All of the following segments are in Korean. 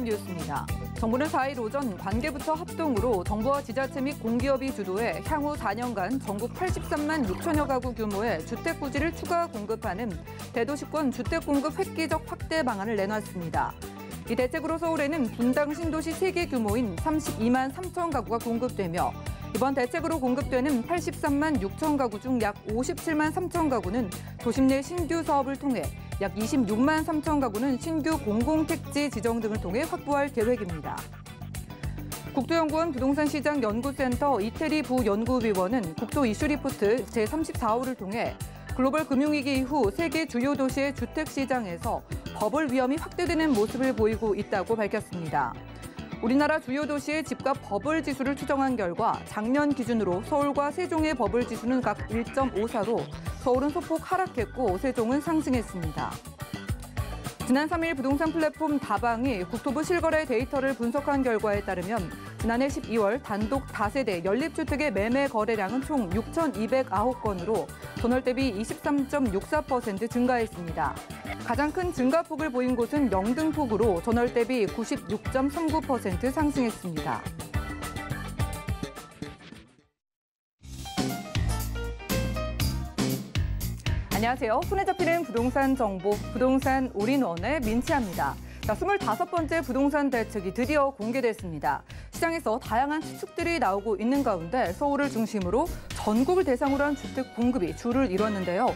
헤드라인 뉴스입니다. 정부는 4일 오전 관계부처 합동으로 정부와 지자체 및 공기업이 주도해 향후 4년간 전국 83만 6천여 가구 규모의 주택 부지를 추가 공급하는 대도시권 주택 공급 획기적 확대 방안을 내놨습니다. 이 대책으로 서울에는 분당 신도시 3개 규모인 32만 3천 가구가 공급되며 이번 대책으로 공급되는 83만 6천 가구 중 약 57만 3천 가구는 도심 내 신규 사업을 통해 약 26만 3천 가구는 신규 공공택지 지정 등을 통해 확보할 계획입니다. 국토연구원 부동산시장연구센터 이태리 부연구위원은 국토 이슈 리포트 제34호를 통해 글로벌 금융위기 이후 세계 주요 도시의 주택시장에서 버블 위험이 확대되는 모습을 보이고 있다고 밝혔습니다. 우리나라 주요 도시의 집값 버블 지수를 추정한 결과 작년 기준으로 서울과 세종의 버블 지수는 각 1.54로 서울은 소폭 하락했고 세종은 상승했습니다. 지난 3일 부동산 플랫폼 다방이 국토부 실거래 데이터를 분석한 결과에 따르면 지난해 12월 단독 다세대 연립주택의 매매 거래량은 총 6,209건으로 전월 대비 23.64% 증가했습니다. 가장 큰 증가폭을 보인 곳은 영등포구로 전월 대비 96.39% 상승했습니다. 안녕하세요. 손에 잡히는 부동산 정보, 부동산 올인원의 민치입니다 25번째 부동산 대책이 드디어 공개됐습니다. 시장에서 다양한 추측들이 나오고 있는 가운데 서울을 중심으로 전국을 대상으로 한 주택 공급이 주를 이뤘는데요.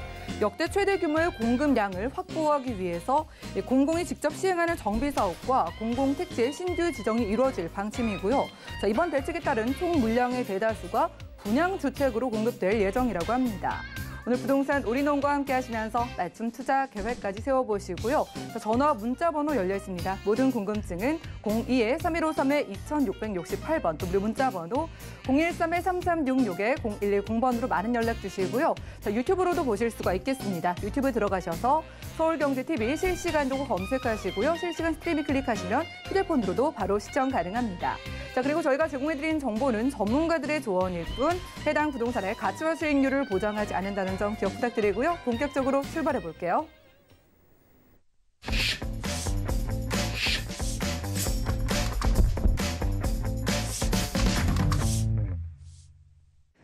역대 최대 규모의 공급량을 확보하기 위해서 공공이 직접 시행하는 정비 사업과 공공 택지의 신규 지정이 이루어질 방침이고요. 자, 이번 대책에 따른 총 물량의 대다수가 분양 주택으로 공급될 예정이라고 합니다. 오늘 부동산 올리농과 함께 하시면서 낮춤 투자 계획까지 세워보시고요. 전화 문자 번호 열려 있습니다. 모든 궁금증은 02-3153-2668번 또 무료 문자 번호 013-3366-0110번으로 많은 연락 주시고요. 자, 유튜브로도 보실 수가 있겠습니다. 유튜브 들어가셔서 서울경제TV 실시간으로 검색하시고요. 실시간 스트리밍 클릭하시면 휴대폰으로도 바로 시청 가능합니다. 자 그리고 저희가 제공해드린 정보는 전문가들의 조언일 뿐 해당 부동산의 가치와 수익률을 보장하지 않는다는 안정 기억 부탁드리고요. 본격적으로 출발해 볼게요.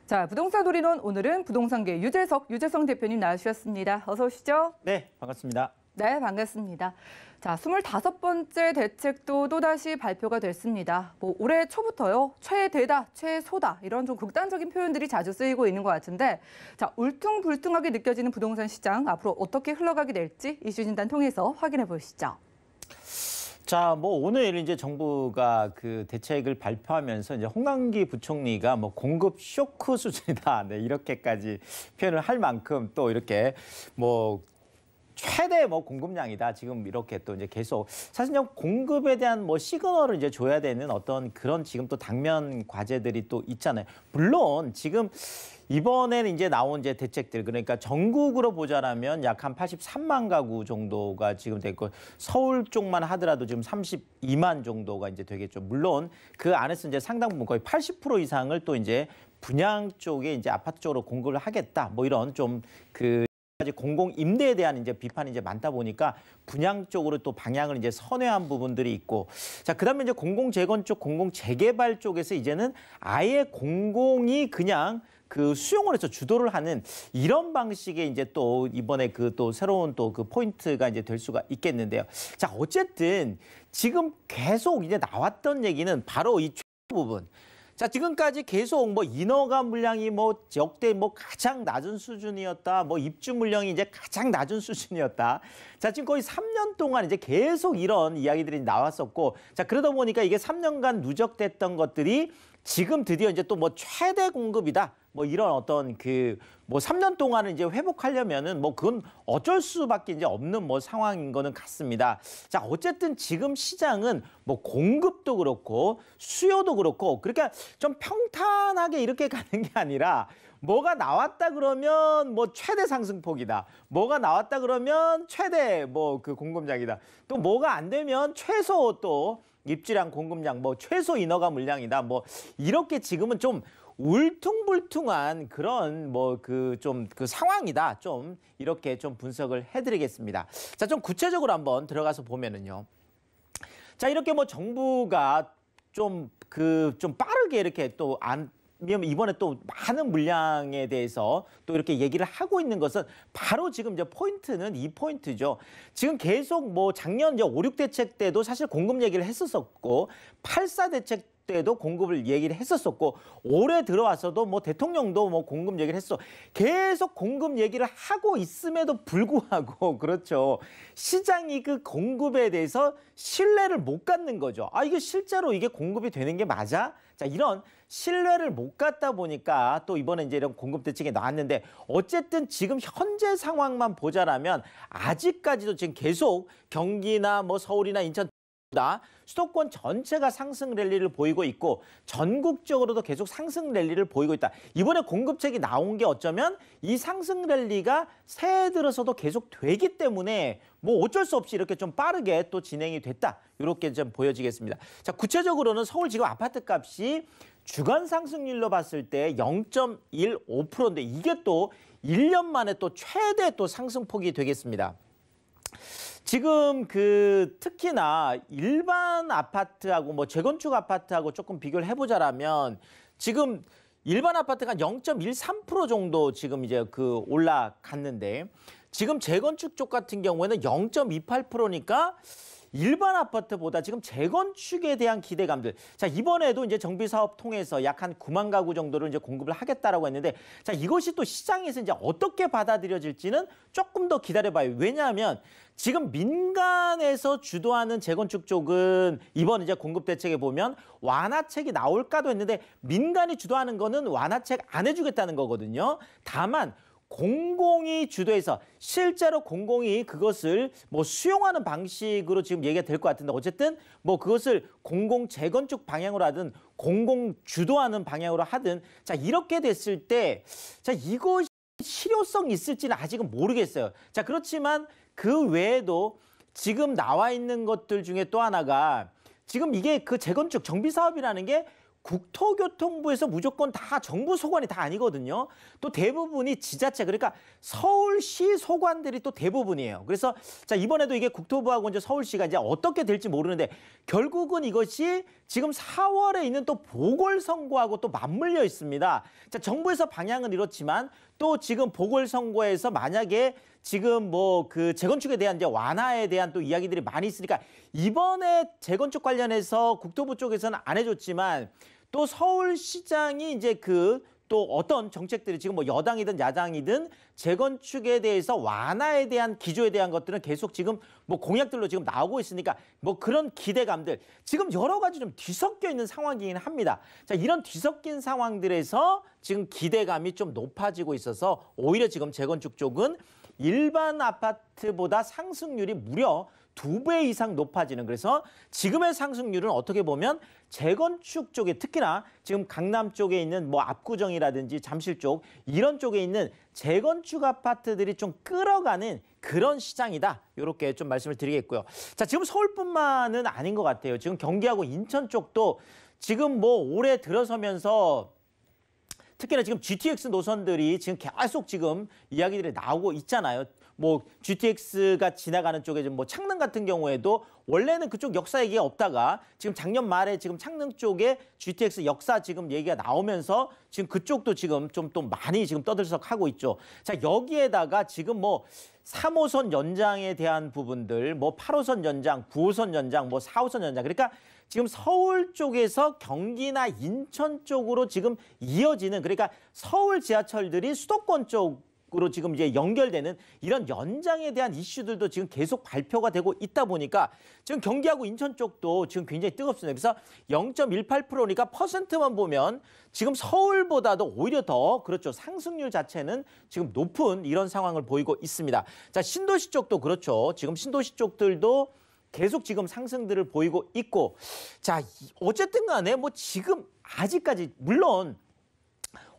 자, 부동산 우리론 오늘은 부동산계 유재석, 유재성 대표님 나와주셨습니다. 어서 오시죠. 네, 반갑습니다. 네, 반갑습니다. 자, 25번째 대책도 또다시 발표가 됐습니다. 뭐 올해 초부터요. 최대다, 최소다 이런 좀 극단적인 표현들이 자주 쓰이고 있는 것 같은데 자, 울퉁불퉁하게 느껴지는 부동산 시장 앞으로 어떻게 흘러가게 될지 이슈 진단 통해서 확인해 보시죠. 자, 뭐 오늘 이제 정부가 그 대책을 발표하면서 이제 홍남기 부총리가 뭐 공급 쇼크 수준이다. 네, 이렇게까지 표현을 할 만큼 또 이렇게 뭐 최대 뭐 공급량이다. 지금 이렇게 또 이제 계속 사실 공급에 대한 뭐 시그널을 이제 줘야 되는 어떤 그런 지금 또 당면 과제들이 또 있잖아요. 물론 지금 이번에는 이제 나온 이제 대책들 그러니까 전국으로 보자라면 약 한 83만 가구 정도가 지금 됐고 서울 쪽만 하더라도 지금 32만 정도가 이제 되겠죠. 물론 그 안에서 이제 상당 부분 거의 80% 이상을 또 이제 분양 쪽에 이제 아파트 쪽으로 공급을 하겠다. 뭐 이런 좀그 까지 공공 임대에 대한 이제 비판이 이제 많다 보니까 분양 쪽으로 또 방향을 이제 선회한 부분들이 있고 자 그다음에 이제 공공 재건축, 공공 재개발 쪽에서 이제는 아예 공공이 그냥 그 수용을 해서 주도를 하는 이런 방식의 이제 또 이번에 그 또 새로운 또 그 포인트가 이제 될 수가 있겠는데요. 자 어쨌든 지금 계속 이제 나왔던 얘기는 바로 이 부분. 자, 지금까지 계속 뭐 인허가 물량이 뭐 역대 뭐 가장 낮은 수준이었다. 뭐 입주 물량이 이제 가장 낮은 수준이었다. 자, 지금 거의 3년 동안 이제 계속 이런 이야기들이 나왔었고 자, 그러다 보니까 이게 3년간 누적됐던 것들이 지금 드디어 이제 또 뭐 최대 공급이다. 뭐 이런 어떤 그 뭐 3년 동안은 이제 회복하려면은 뭐 그건 어쩔 수밖에 이제 없는 뭐 상황인 거는 같습니다. 자, 어쨌든 지금 시장은 뭐 공급도 그렇고 수요도 그렇고 그러니까 좀 평탄하게 이렇게 가는 게 아니라 뭐가 나왔다 그러면 뭐 최대 상승폭이다. 뭐가 나왔다 그러면 최대 뭐 그 공급량이다. 또 뭐가 안 되면 최소 또 입지량 공급량 뭐 최소 인허가 물량이다. 뭐 이렇게 지금은 좀 울퉁불퉁한 그런 뭐 그좀그 그 상황이다. 좀 이렇게 좀 분석을 해드리겠습니다. 자, 좀 구체적으로 한번 들어가서 보면은요. 자, 이렇게 뭐 정부가 좀 그좀 그좀 빠르게 이렇게 또안 왜냐면 이번에 또 많은 물량에 대해서 또 이렇게 얘기를 하고 있는 것은 바로 지금 이제 포인트는 이 포인트죠. 지금 계속 뭐 작년 이제 5, 6대책 때도 사실 공급 얘기를 했었었고 8, 4대책 때도 공급을 얘기를 했었었고 올해 들어와서도 뭐 대통령도 뭐 공급 얘기를 했어. 계속 공급 얘기를 하고 있음에도 불구하고 그렇죠. 시장이 그 공급에 대해서 신뢰를 못 갖는 거죠. 아 이게 실제로 이게 공급이 되는 게 맞아? 자 이런 신뢰를 못 갖다 보니까 또 이번에 이제 이런 공급 대책이 나왔는데 어쨌든 지금 현재 상황만 보자라면 아직까지도 지금 계속 경기나 뭐 서울이나 인천 수도권 전체가 상승 랠리를 보이고 있고 전국적으로도 계속 상승 랠리를 보이고 있다. 이번에 공급책이 나온 게 어쩌면 이 상승 랠리가 새해 들어서도 계속 되기 때문에 뭐 어쩔 수 없이 이렇게 좀 빠르게 또 진행이 됐다. 이렇게 좀 보여지겠습니다. 자, 구체적으로는 서울 지금 아파트 값이 주간 상승률로 봤을 때 0.15%인데 이게 또 1년 만에 또 최대 또 상승폭이 되겠습니다. 지금 그 특히나 일반 아파트하고 뭐 재건축 아파트하고 조금 비교를 해보자라면 지금 일반 아파트가 0.13% 정도 지금 이제 그 올라갔는데 지금 재건축 쪽 같은 경우에는 0.28%니까 일반 아파트보다 지금 재건축에 대한 기대감들. 자, 이번에도 이제 정비 사업 통해서 약 한 9만 가구 정도를 이제 공급을 하겠다라고 했는데 자, 이것이 또 시장에서 이제 어떻게 받아들여질지는 조금 더 기다려 봐요. 왜냐하면 지금 민간에서 주도하는 재건축 쪽은 이번 이제 공급 대책에 보면 완화책이 나올까도 했는데 민간이 주도하는 거는 완화책 안 해주겠다는 거거든요. 다만 공공이 주도해서 실제로 공공이 그것을 뭐 수용하는 방식으로 지금 얘기가 될 것 같은데 어쨌든 뭐 그것을 공공 재건축 방향으로 하든 공공 주도하는 방향으로 하든 자 이렇게 됐을 때 자 이것이 실효성 있을지는 아직은 모르겠어요. 자 그렇지만 그 외에도 지금 나와 있는 것들 중에 또 하나가 지금 이게 그 재건축 정비 사업이라는 게 국토교통부에서 무조건 다 정부 소관이 다 아니거든요. 또 대부분이 지자체 그러니까 서울시 소관들이 또 대부분이에요. 그래서 자 이번에도 이게 국토부하고 이제 서울시가 이제 어떻게 될지 모르는데 결국은 이것이 지금 4월에 있는 또 보궐선거하고 또 맞물려 있습니다. 자 정부에서 방향은 이렇지만 또 지금 보궐선거에서 만약에 지금 뭐 그 재건축에 대한 이제 완화에 대한 또 이야기들이 많이 있으니까 이번에 재건축 관련해서 국토부 쪽에서는 안 해줬지만 또 서울시장이 이제 그 또 어떤 정책들이 지금 뭐 여당이든 야당이든 재건축에 대해서 완화에 대한 기조에 대한 것들은 계속 지금 뭐 공약들로 지금 나오고 있으니까 뭐 그런 기대감들 지금 여러 가지 좀 뒤섞여 있는 상황이긴 합니다. 자 이런 뒤섞인 상황들에서 지금 기대감이 좀 높아지고 있어서 오히려 지금 재건축 쪽은 일반 아파트보다 상승률이 무려 두 배 이상 높아지는 그래서 지금의 상승률은 어떻게 보면 재건축 쪽에 특히나 지금 강남 쪽에 있는 뭐 압구정이라든지 잠실 쪽 이런 쪽에 있는 재건축 아파트들이 좀 끌어가는 그런 시장이다. 이렇게 좀 말씀을 드리겠고요. 자, 지금 서울뿐만은 아닌 것 같아요. 지금 경기하고 인천 쪽도 지금 뭐 올해 들어서면서 특히나 지금 GTX 노선들이 지금 계속 지금 이야기들이 나오고 있잖아요. 뭐 GTX가 지나가는 쪽에 좀뭐 창릉 같은 경우에도 원래는 그쪽 역사 얘기가 없다가 지금 작년 말에 지금 창릉 쪽에 GTX 역사 지금 얘기가 나오면서 지금 그쪽도 지금 좀 또 많이 지금 떠들썩하고 있죠. 자 여기에다가 지금 뭐 3호선 연장에 대한 부분들, 뭐 8호선 연장, 9호선 연장, 뭐 4호선 연장. 그러니까 지금 서울 쪽에서 경기나 인천 쪽으로 지금 이어지는 그러니까 서울 지하철들이 수도권 쪽 으로 지금 이제 연결되는 이런 연장에 대한 이슈들도 지금 계속 발표가 되고 있다 보니까 지금 경기하고 인천 쪽도 지금 굉장히 뜨겁습니다. 그래서 0.18%니까 퍼센트만 보면 지금 서울보다도 오히려 더 그렇죠. 상승률 자체는 지금 높은 이런 상황을 보이고 있습니다. 자, 신도시 쪽도 그렇죠. 지금 신도시 쪽들도 계속 지금 상승들을 보이고 있고 자 어쨌든 간에 뭐 지금 아직까지 물론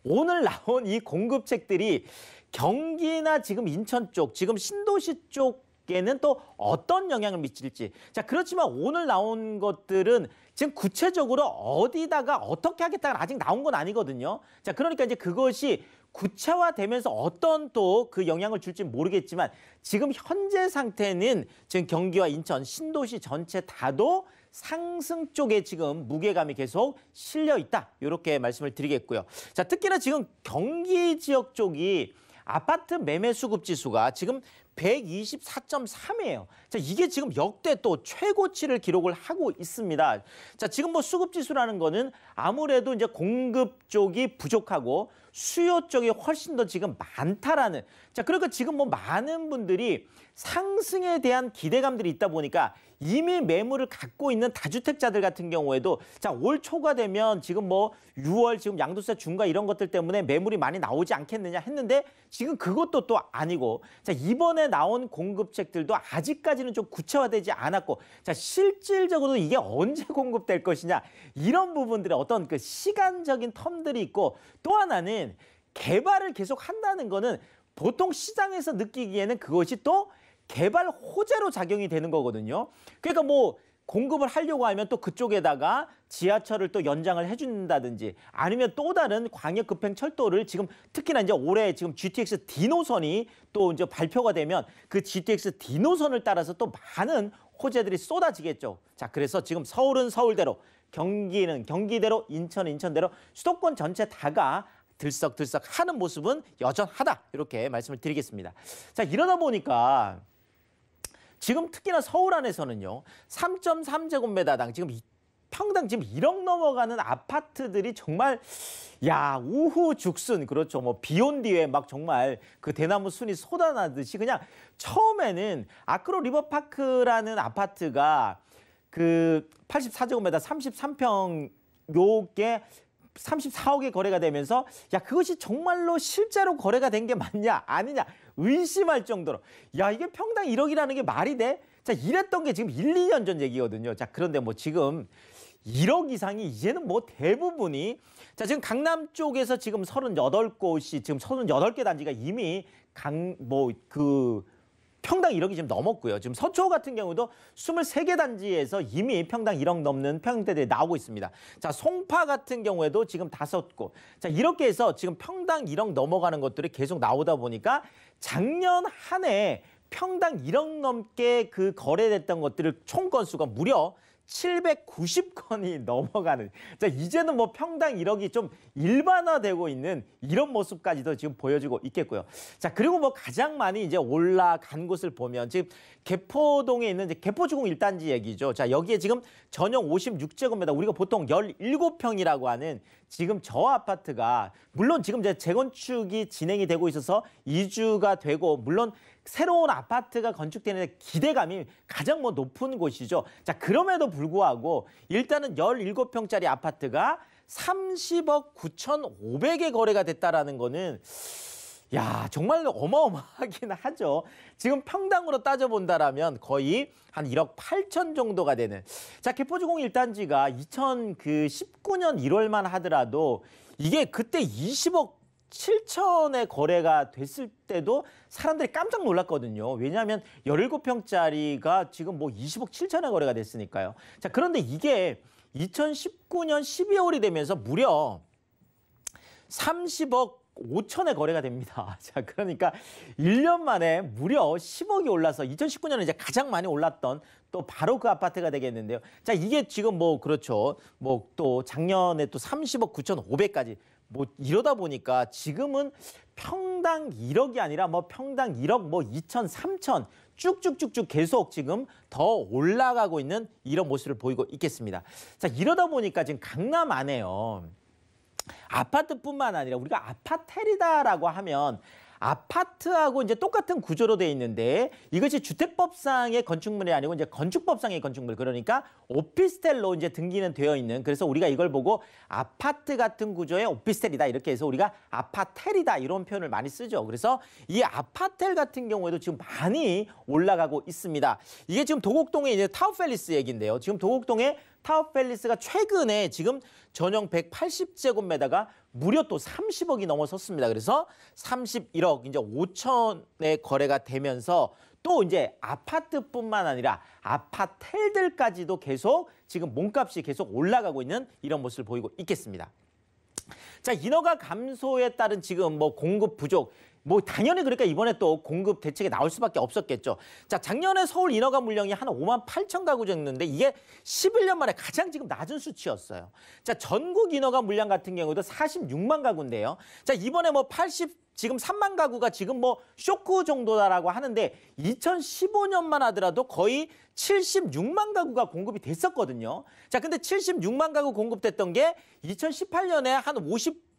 오늘 나온 이 공급책들이 경기나 지금 인천 쪽 지금 신도시 쪽에는 또 어떤 영향을 미칠지 자 그렇지만 오늘 나온 것들은 지금 구체적으로 어디다가 어떻게 하겠다는 아직 나온 건 아니거든요 자 그러니까 이제 그것이 구체화되면서 어떤 또 그 영향을 줄지 모르겠지만 지금 현재 상태는 지금 경기와 인천 신도시 전체 다도 상승 쪽에 지금 무게감이 계속 실려 있다. 이렇게 말씀을 드리겠고요. 자, 특히나 지금 경기 지역 쪽이 아파트 매매 수급 지수가 지금 124.3이에요. 자, 이게 지금 역대 또 최고치를 기록을 하고 있습니다. 자, 지금 뭐 수급 지수라는 거는 아무래도 이제 공급 쪽이 부족하고 수요 쪽이 훨씬 더 지금 많다라는 자 그러니까 지금 뭐 많은 분들이 상승에 대한 기대감들이 있다 보니까 이미 매물을 갖고 있는 다주택자들 같은 경우에도 자, 올 초가 되면 지금 뭐 6월 지금 양도세 중과 이런 것들 때문에 매물이 많이 나오지 않겠느냐 했는데 지금 그것도 또 아니고 자, 이번에 나온 공급책들도 아직까지는 좀 구체화되지 않았고 자, 실질적으로 이게 언제 공급될 것이냐 이런 부분들의 어떤 그 시간적인 텀들이 있고 또 하나는 개발을 계속 한다는 거는 보통 시장에서 느끼기에는 그것이 또 개발 호재로 작용이 되는 거거든요. 그러니까 뭐 공급을 하려고 하면 또 그쪽에다가 지하철을 또 연장을 해준다든지 아니면 또 다른 광역 급행 철도를 지금 특히나 이제 올해 지금 GTX D 노선이 또 이제 발표가 되면 그 GTX D 노선을 따라서 또 많은 호재들이 쏟아지겠죠. 자, 그래서 지금 서울은 서울대로, 경기는 경기대로, 인천은 인천대로 수도권 전체 다가 들썩들썩 하는 모습은 여전하다. 이렇게 말씀을 드리겠습니다. 자, 이러다 보니까 지금 특히나 서울 안에서는요. 3.3제곱미터당 지금 평당 지금 1억 넘어가는 아파트들이 정말 야 우후 죽순 그렇죠 뭐 비온 뒤에 막 정말 그 대나무 순이 쏟아나듯이 그냥 처음에는 아크로 리버파크라는 아파트가 그 84제곱미터 33평 요게 34억에 거래가 되면서 야 그것이 정말로 실제로 거래가 된 게 맞냐 아니냐 의심할 정도로 야 이게 평당 1억이라는 게 말이 돼? 자 이랬던 게 지금 1, 2년 전 얘기거든요. 자 그런데 뭐 지금 1억 이상이 이제는 뭐 대부분이 자 지금 강남 쪽에서 지금 38곳이 지금 38개 단지가 이미 강뭐그 평당 1억이 지금 넘었고요. 지금 서초 같은 경우도 23개 단지에서 이미 평당 1억 넘는 평형대들이 나오고 있습니다. 자, 송파 같은 경우에도 지금 다섯 곳. 자, 이렇게 해서 지금 평당 1억 넘어가는 것들이 계속 나오다 보니까 작년 한 해 평당 1억 넘게 그 거래됐던 것들을 총 건수가 무려 790건이 넘어가는 자 이제는 뭐 평당 1억이 좀 일반화되고 있는 이런 모습까지도 지금 보여지고 있겠고요. 자 그리고 뭐 가장 많이 이제 올라간 곳을 보면 지금 개포동에 있는 이제 개포주공 1단지 얘기죠. 자 여기에 지금 전용 56제곱미터 우리가 보통 17평이라고 하는 지금 저 아파트가 물론 지금 이제 재건축이 진행이 되고 있어서 이주가 되고 물론 새로운 아파트가 건축되는 기대감이 가장 뭐 높은 곳이죠. 자, 그럼에도 불구하고 일단은 17평짜리 아파트가 30억 9,500에 거래가 됐다라는 거는 야, 정말 어마어마하긴 하죠. 지금 평당으로 따져본다라면 거의 한 1억 8천 정도가 되는. 자, 개포주공 1단지가 2019년 1월만 하더라도 이게 그때 20억 7천의 거래가 됐을 때도 사람들이 깜짝 놀랐거든요. 왜냐하면 17평짜리가 지금 뭐 20억 7천의 거래가 됐으니까요. 자, 그런데 이게 2019년 12월이 되면서 무려 30억 5천의 거래가 됩니다. 자, 그러니까 1년 만에 무려 10억이 올라서 2019년에 이제 가장 많이 올랐던 또 바로 그 아파트가 되겠는데요. 자, 이게 지금 뭐 그렇죠. 뭐 또 작년에 또 30억 9,500까지 뭐 이러다 보니까 지금은 평당 1억이 아니라 뭐 평당 1억 뭐 2천, 3천 쭉쭉쭉쭉 계속 지금 더 올라가고 있는 이런 모습을 보이고 있겠습니다. 자, 이러다 보니까 지금 강남 안에요. 아파트뿐만 아니라 우리가 아파테리다라고 하면 아파트하고 이제 똑같은 구조로 돼 있는데 이것이 주택법상의 건축물이 아니고 이제 건축법상의 건축물 그러니까 오피스텔로 이제 등기는 되어 있는 그래서 우리가 이걸 보고 아파트 같은 구조의 오피스텔이다 이렇게 해서 우리가 아파텔이다 이런 표현을 많이 쓰죠. 그래서 이 아파텔 같은 경우에도 지금 많이 올라가고 있습니다. 이게 지금 도곡동에 이제 타워팰리스 얘기인데요. 지금 도곡동에 타워팰리스가 최근에 지금 전용 180제곱미터가 무려 또 30억이 넘어섰습니다. 그래서 31억 이제 5천의 거래가 되면서 또 이제 아파트뿐만 아니라 아파텔들까지도 계속 지금 몸값이 계속 올라가고 있는 이런 모습을 보이고 있겠습니다. 자, 인허가 감소에 따른 지금 뭐 공급 부족 뭐 당연히 그러니까 이번에 또 공급 대책이 나올 수밖에 없었겠죠. 자, 작년에 서울 인허가 물량이 한 5만 8천 가구 정도인데 이게 11년 만에 가장 지금 낮은 수치였어요. 자, 전국 인허가 물량 같은 경우도 46만 가구인데요. 자, 이번에 뭐 80, 지금 3만 가구가 지금 뭐 쇼크 정도다라고 하는데 2015년만 하더라도 거의 76만 가구가 공급이 됐었거든요. 자, 근데 76만 가구 공급됐던 게 2018년에 한 50.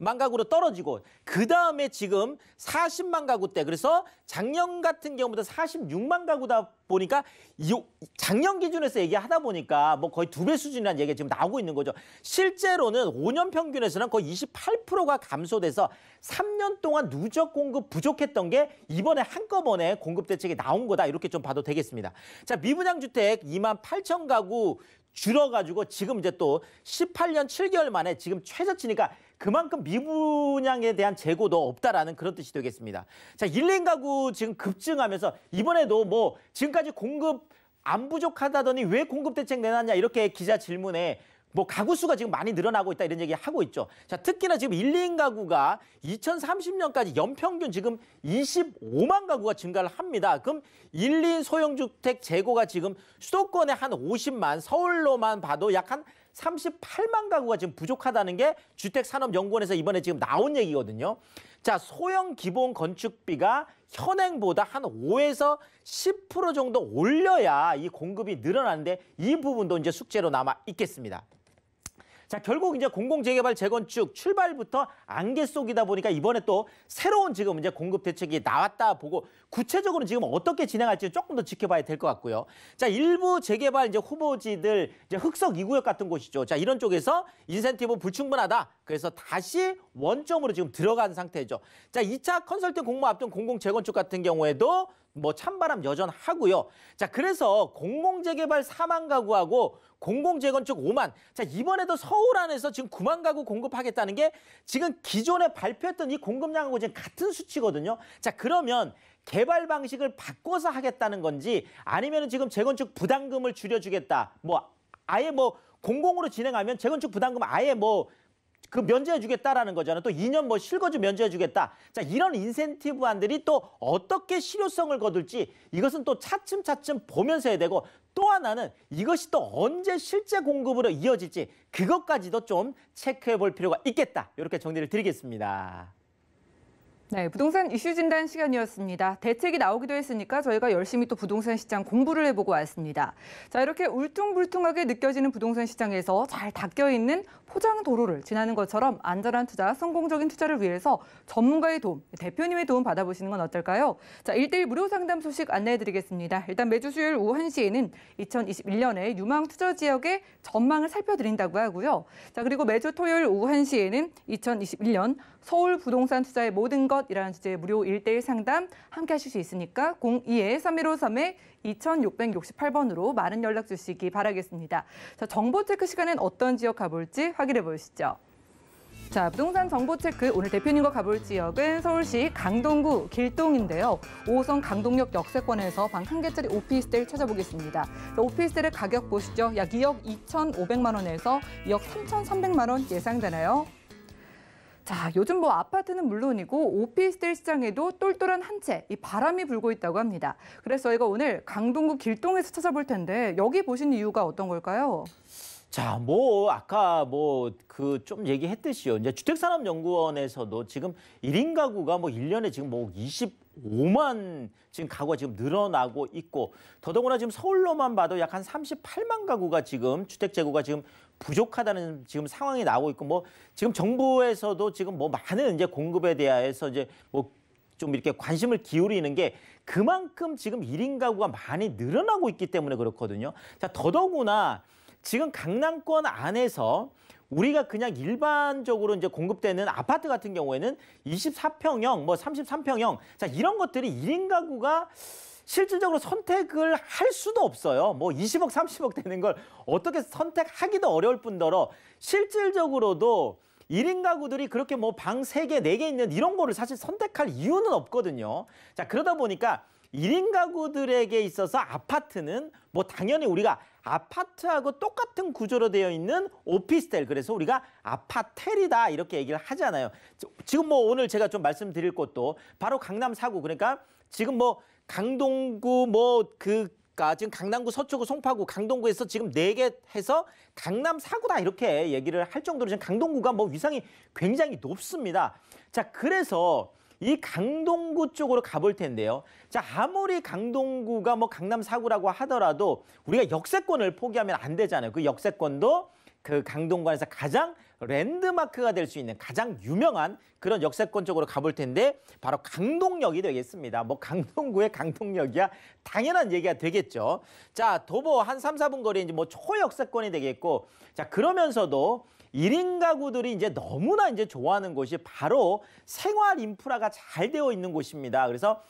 만 가구로 떨어지고 그 다음에 지금 40만 가구때 그래서 작년 같은 경우보다 46만 가구다 보니까 이 작년 기준에서 얘기하다 보니까 뭐 거의 두 배 수준이라는 얘기가 지금 나오고 있는 거죠. 실제로는 5년 평균에서는 거의 28%가 감소돼서 3년 동안 누적 공급 부족했던 게 이번에 한꺼번에 공급 대책이 나온 거다 이렇게 좀 봐도 되겠습니다. 자 미분양 주택 2만 8천 가구 줄어가지고 지금 이제 또 18년 7개월 만에 지금 최저치니까 그만큼 미분양에 대한 재고도 없다라는 그런 뜻이 되겠습니다. 자, 1인 가구 지금 급증하면서 이번에도 뭐 지금까지 공급 안 부족하다더니 왜 공급 대책 내놨냐 이렇게 기자 질문에 뭐 가구 수가 지금 많이 늘어나고 있다 이런 얘기 하고 있죠. 자, 특히나 지금 1, 인 가구가 2030년까지 연평균 지금 25만 가구가 증가를 합니다. 그럼 1, 인 소형 주택 재고가 지금 수도권에 한 50만, 서울로만 봐도 약한 38만 가구가 지금 부족하다는 게 주택산업연구원에서 이번에 지금 나온 얘기거든요. 자, 소형 기본 건축비가 현행보다 한 5에서 10% 정도 올려야 이 공급이 늘어나는데 이 부분도 이제 숙제로 남아 있겠습니다. 자, 결국 이제 공공 재개발 재건축 출발부터 안개 속이다 보니까 이번에 또 새로운 지금 이제 공급 대책이 나왔다 보고 구체적으로 지금 어떻게 진행할지 조금 더 지켜봐야 될 것 같고요. 자, 일부 재개발 이제 후보지들 이제 흑석 이구역 같은 곳이죠. 자, 이런 쪽에서 인센티브 불충분하다. 그래서 다시 원점으로 지금 들어간 상태죠. 자, 2차 컨설팅 공모 앞둔 공공 재건축 같은 경우에도 뭐 찬바람 여전하고요. 자, 그래서 공공재개발 사망 가구하고 공공 재건축 5만. 자, 이번에도 서울 안에서 지금 9만 가구 공급하겠다는 게 지금 기존에 발표했던 이 공급량하고 지금 같은 수치거든요. 자, 그러면 개발 방식을 바꿔서 하겠다는 건지 아니면 지금 재건축 부담금을 줄여주겠다. 뭐 아예 뭐 공공으로 진행하면 재건축 부담금 아예 뭐 그 면제해 주겠다라는 거잖아요. 또 2년 뭐 실거주 면제해 주겠다. 자, 이런 인센티브안들이 또 어떻게 실효성을 거둘지 이것은 또 차츰차츰 보면서 해야 되고 또 하나는 이것이 또 언제 실제 공급으로 이어질지 그것까지도 좀 체크해 볼 필요가 있겠다. 이렇게 정리를 드리겠습니다. 네, 부동산 이슈 진단 시간이었습니다. 대책이 나오기도 했으니까 저희가 열심히 또 부동산 시장 공부를 해보고 왔습니다. 자, 이렇게 울퉁불퉁하게 느껴지는 부동산 시장에서 잘 닦여 있는 포장 도로를 지나는 것처럼 안전한 투자, 성공적인 투자를 위해서 전문가의 도움, 대표님의 도움 받아보시는 건 어떨까요? 자, 일대일 무료 상담 소식 안내해드리겠습니다. 일단 매주 수요일 오후 1시에는 2 0 2 1년에 유망 투자 지역의 전망을 살펴드린다고 하고요. 자, 그리고 매주 토요일 오후 1시에는 2021년 서울 부동산 투자의 모든 것 것이라는 주제의 무료 일대일 상담 함께 하실 수 있으니까 02-3153-2668번으로 많은 연락 주시기 바라겠습니다. 자, 정보 체크 시간엔 어떤 지역 가볼지 확인해 보시죠. 자, 부동산 정보 체크 오늘 대표님과 가볼 지역은 서울시 강동구 길동인데요. 5호선 강동역 역세권에서 방 한 개짜리 오피스텔 찾아보겠습니다. 오피스텔의 가격 보시죠. 약 2억 2,500만 원에서 2억 3,300만 원 예상되나요? 자, 요즘 뭐 아파트는 물론이고 오피스텔 시장에도 똘똘한 한 채 이 바람이 불고 있다고 합니다. 그래서 저희가 오늘 강동구 길동에서 찾아볼 텐데 여기 보신 이유가 어떤 걸까요? 자, 뭐 아까 뭐 그 좀 얘기했듯이요. 이제 주택산업연구원에서도 지금 1인 가구가 뭐 일년에 지금 뭐 25만 지금 가구가 지금 늘어나고 있고 더더구나 지금 서울로만 봐도 약 한 38만 가구가 지금 주택 재고가 지금 부족하다는 지금 상황이 나오고 있고 뭐 지금 정부에서도 지금 뭐 많은 이제 공급에 대해서 이제 뭐 좀 이렇게 관심을 기울이는 게 그만큼 지금 일인 가구가 많이 늘어나고 있기 때문에 그렇거든요. 자, 더더구나 지금 강남권 안에서 우리가 그냥 일반적으로 이제 공급되는 아파트 같은 경우에는 24평형, 뭐 33평형, 자, 이런 것들이 일인 가구가 실질적으로 선택을 할 수도 없어요. 뭐 20억, 30억 되는 걸 어떻게 선택하기도 어려울 뿐더러 실질적으로도 1인 가구들이 그렇게 뭐 방 3개, 4개 있는 이런 거를 사실 선택할 이유는 없거든요. 자, 그러다 보니까 1인 가구들에게 있어서 아파트는 뭐 당연히 우리가 아파트하고 똑같은 구조로 되어 있는 오피스텔 그래서 우리가 아파텔이다 이렇게 얘기를 하잖아요. 지금 뭐 오늘 제가 좀 말씀드릴 것도 바로 강남 사구 그러니까 지금 뭐 강동구 뭐그 아, 지금 강남구, 서초구, 송파구, 강동구에서 지금 네 개 해서 강남 사구다 이렇게 얘기를 할 정도로 지금 강동구가 뭐 위상이 굉장히 높습니다. 자, 그래서 이 강동구 쪽으로 가볼 텐데요. 자, 아무리 강동구가 뭐 강남 사구라고 하더라도 우리가 역세권을 포기하면 안 되잖아요. 그 역세권도 그 강동구에서 가장 랜드마크가 될 수 있는 가장 유명한 그런 역세권쪽으로 가볼 텐데 바로 강동역이 되겠습니다. 뭐 강동구의 강동역이야 당연한 얘기가 되겠죠. 자 도보 한 3, 4분 거리에 이뭐 초역세권이 되겠고 자 그러면서도 일인 가구들이 이제 너무나 이제 좋아하는 곳이 바로 생활 인프라가 잘 되어 있는 곳입니다. 그래서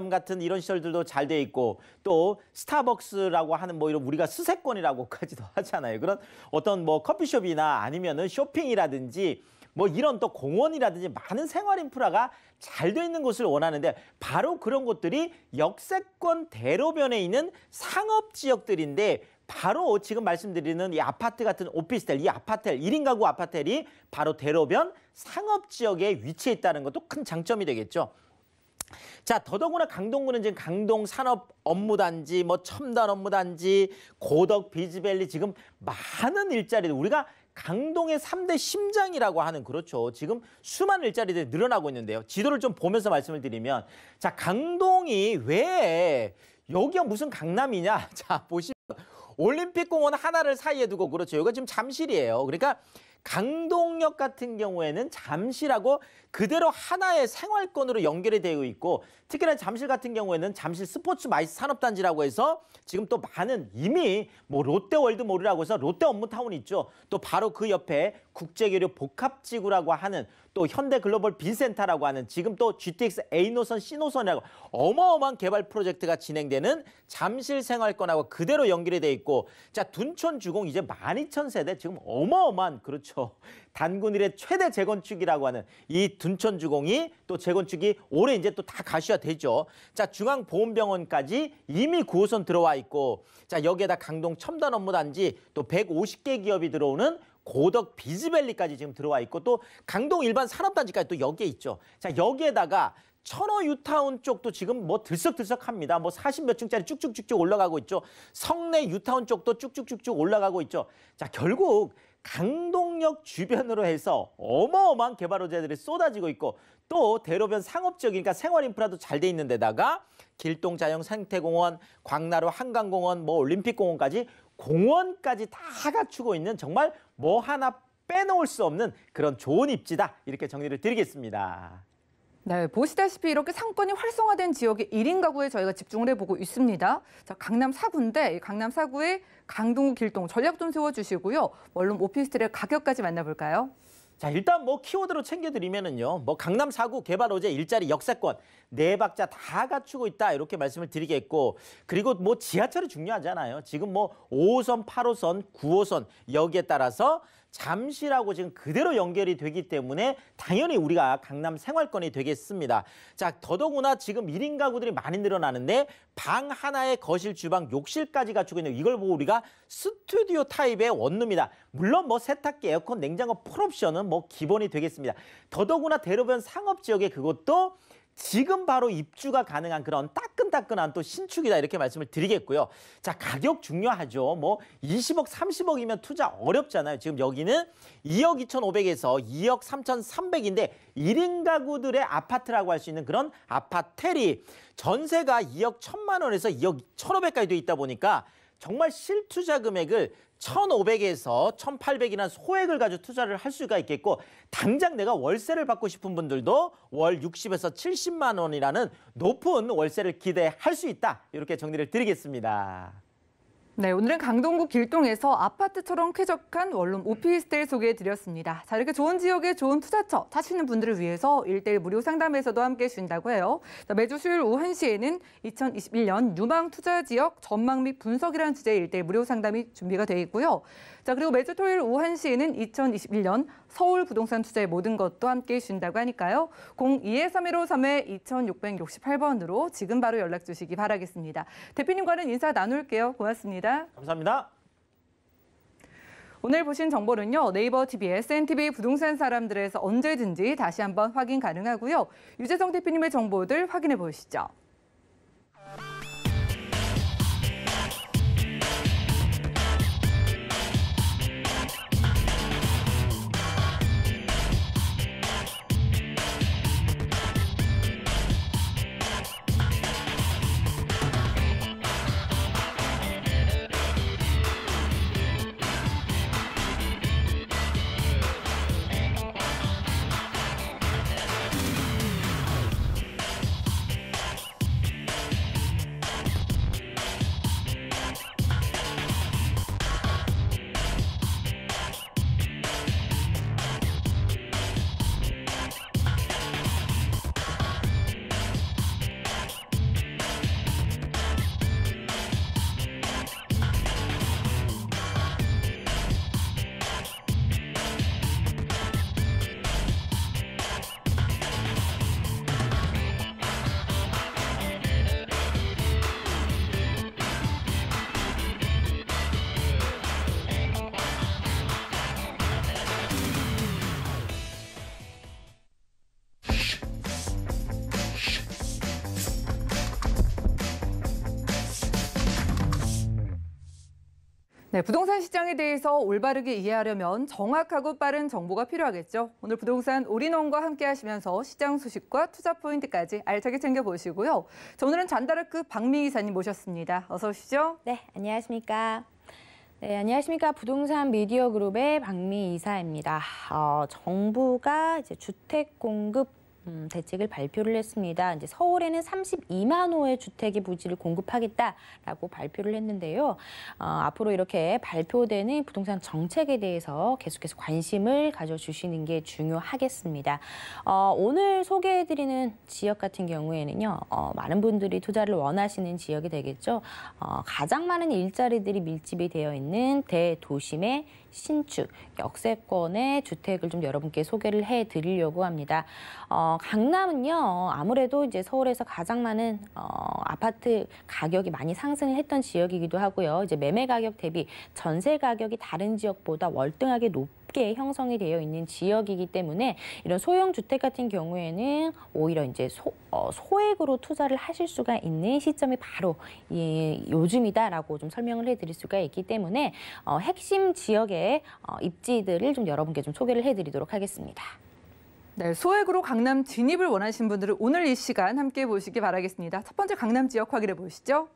편의점 같은 이런 시설들도 잘 돼 있고 또 스타벅스라고 하는 뭐 이런 우리가 수세권이라고까지도 하잖아요. 그런 어떤 뭐 커피숍이나 아니면은 쇼핑이라든지 뭐 이런 또 공원이라든지 많은 생활 인프라가 잘돼 있는 곳을 원하는데 바로 그런 곳들이 역세권 대로변에 있는 상업 지역들인데 바로 지금 말씀드리는 이 아파트 같은 오피스텔, 이 아파텔, 1인 가구 아파텔이 바로 대로변 상업 지역에 위치해 있다는 것도 큰 장점이 되겠죠. 자, 더더구나 강동구는 지금 강동 산업 업무단지, 뭐 첨단 업무단지, 고덕 비즈밸리 지금 많은 일자리들 우리가 강동의 3대 심장이라고 하는 그렇죠. 지금 수많은 일자리들이 늘어나고 있는데요. 지도를 좀 보면서 말씀을 드리면 자, 강동이 왜 여기가 무슨 강남이냐? 자, 보시 면 올림픽공원 하나를 사이에 두고 그렇죠. 여기가 지금 잠실이에요. 그러니까 강동역 같은 경우에는 잠실하고 그대로 하나의 생활권으로 연결이 되어 있고 특히나 잠실 같은 경우에는 잠실 스포츠 마이스 산업단지라고 해서 지금 또 많은 이미 뭐 롯데월드몰이라고 해서 롯데 업무타운 있죠. 또 바로 그 옆에 국제교류 복합지구라고 하는 또 현대 글로벌 빈센타라고 하는 지금 또 GTX A 노선, C 노선이라고 어마어마한 개발 프로젝트가 진행되는 잠실 생활권하고 그대로 연결이 돼 있고 자 둔촌 주공 이제 12,000세대 지금 어마어마한 그렇죠. 단군 일의 최대 재건축이라고 하는 이 둔촌 주공이 또 재건축이 올해 이제 또 다 가셔야 되죠. 자 중앙보험병원까지 이미 9호선 들어와 있고 자 여기에다 강동 첨단 업무단지 또 150개 기업이 들어오는 고덕 비즈밸리까지 지금 들어와 있고 또 강동 일반 산업단지까지 또 여기에 있죠. 자 여기에다가 천호 유타운 쪽도 지금 뭐 들썩들썩합니다. 뭐 40몇 층짜리 쭉쭉쭉쭉 올라가고 있죠. 성내 유타운 쪽도 쭉쭉쭉쭉 올라가고 있죠. 자 결국 강동역 주변으로 해서 어마어마한 개발호재들이 쏟아지고 있고 또 대로변 상업적이니까니까 그러니까 생활 인프라도 잘 돼 있는 데다가 길동 자영 생태공원, 광나루 한강공원, 뭐 올림픽공원까지 공원까지 다 갖추고 있는 정말 뭐 하나 빼놓을 수 없는 그런 좋은 입지다 이렇게 정리를 드리겠습니다. 네, 보시다시피 이렇게 상권이 활성화된 지역의 1인 가구에 저희가 집중을 해보고 있습니다. 자, 강남 4구인데 강남 4구의 강동구 길동 전략 좀 세워주시고요. 얼른 오피스텔의 가격까지 만나볼까요? 자, 일단 뭐 키워드로 챙겨드리면은요. 뭐 강남 사구 개발 어제 일자리 역세권 네 박자 다 갖추고 있다. 이렇게 말씀을 드리겠고. 그리고 뭐 지하철이 중요하잖아요. 지금 뭐 5호선, 8호선, 9호선 여기에 따라서 잠시라고 지금 그대로 연결이 되기 때문에 당연히 우리가 강남 생활권이 되겠습니다. 자, 더더구나 지금 1인 가구들이 많이 늘어나는데 방 하나에 거실, 주방, 욕실까지 갖추고 있는 이걸 보고 우리가 스튜디오 타입의 원룸이다. 물론 뭐 세탁기, 에어컨, 냉장고, 풀옵션은 뭐 기본이 되겠습니다. 더더구나 대로변 상업 지역에 그것도 지금 바로 입주가 가능한 그런 따끈따끈한 또 신축이다 이렇게 말씀을 드리겠고요. 자, 가격 중요하죠. 뭐 20억, 30억이면 투자 어렵잖아요. 지금 여기는 2억 2,500에서 2억 3,300인데 1인 가구들의 아파트라고 할 수 있는 그런 아파텔이 전세가 2억 1천만 원에서 2억 1,500까지 돼 있다 보니까 정말 실투자 금액을 1,500에서 1,800이라는 소액을 가지고 투자를 할 수가 있겠고 당장 내가 월세를 받고 싶은 분들도 월 60에서 70만 원이라는 높은 월세를 기대할 수 있다. 이렇게 정리를 드리겠습니다. 네, 오늘은 강동구 길동에서 아파트처럼 쾌적한 원룸 오피스텔 소개해 드렸습니다. 자, 이렇게 좋은 지역에 좋은 투자처 사시는 분들을 위해서 일대일 무료 상담에서도 함께 해 준다고 해요. 자, 매주 수요일 오후 1시에는 2021년 유망 투자 지역 전망 및 분석이라는 주제의 일대일 무료 상담이 준비가 되어 있고요. 자, 그리고 매주 토요일 오후 1시에는 2021년 서울 부동산 투자의 모든 것도 함께 해 준다고 하니까요. 02-3153에 2668번으로 지금 바로 연락 주시기 바라겠습니다. 대표님과는 인사 나눌게요. 고맙습니다. 고맙습니다. 감사합니다. 오늘 보신 정보는요. 네이버 TV, SNTV 부동산 사람들에서 언제든지 다시 한번 확인 가능하고요. 유재성 대표님의 정보들 확인해 보시죠. 네, 부동산 시장에 대해서 올바르게 이해하려면 정확하고 빠른 정보가 필요하겠죠. 오늘 부동산 올인원과 함께 하시면서 시장 소식과 투자 포인트까지 알차게 챙겨보시고요. 자, 오늘은 잔다르크 박미희 사님 모셨습니다. 어서 오시죠. 네, 안녕하십니까. 네, 안녕하십니까. 부동산 미디어 그룹의 박미 이사입니다. 어, 정부가 이제 주택 공급 음, 대책을 발표를 했습니다. 이제 서울에는 32만 호의 주택의 부지를 공급하겠다라고 발표를 했는데요. 어, 앞으로 이렇게 발표되는 부동산 정책에 대해서 계속해서 관심을 가져주시는 게 중요하겠습니다. 어, 오늘 소개해드리는 지역 같은 경우에는요. 어, 많은 분들이 투자를 원하시는 지역이 되겠죠. 어, 가장 많은 일자리들이 밀집이 되어 있는 대도심의 신축, 역세권의 주택을 좀 여러분께 소개를 해드리려고 합니다. 어, 강남은요, 아무래도 이제 서울에서 가장 많은 어, 아파트 가격이 많이 상승을 했던 지역이기도 하고요. 이제 매매 가격 대비 전세 가격이 다른 지역보다 월등하게 높 높게 형성이 되어 있는 지역이기 때문에 이런 소형 주택 같은 경우에는 오히려 이제 소, 어, 소액으로 투자를 하실 수가 있는 시점이 바로 예, 요즘이다라고 좀 설명을 해드릴 수가 있기 때문에 어, 핵심 지역의 어, 입지들을 좀 여러분께 좀 소개를 해드리도록 하겠습니다. 네, 소액으로 강남 진입을 원하시는 분들은 오늘 이 시간 함께 보시기 바라겠습니다. 첫 번째 강남 지역 확인해 보시죠.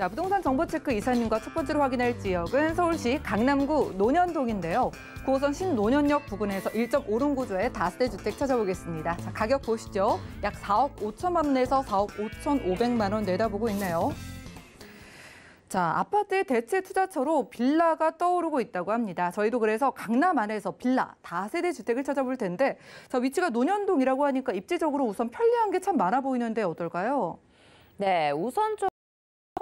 자, 부동산 정보체크 이사님과 첫 번째로 확인할 지역은 서울시 강남구 노년동인데요. 9호선 신노년역 부근에서 1.5룸 구조의 다세대 주택 찾아보겠습니다. 자, 가격 보시죠. 약 4억 5천만 원에서 4억 5천5백만원 내다보고 있네요. 자, 아파트의 대체 투자처로 빌라가 떠오르고 있다고 합니다. 저희도 그래서 강남 안에서 빌라, 다세대 주택을 찾아볼 텐데 자, 위치가 노년동이라고 하니까 입지적으로 우선 편리한 게 참 많아 보이는데 어떨까요? 네, 우선 좀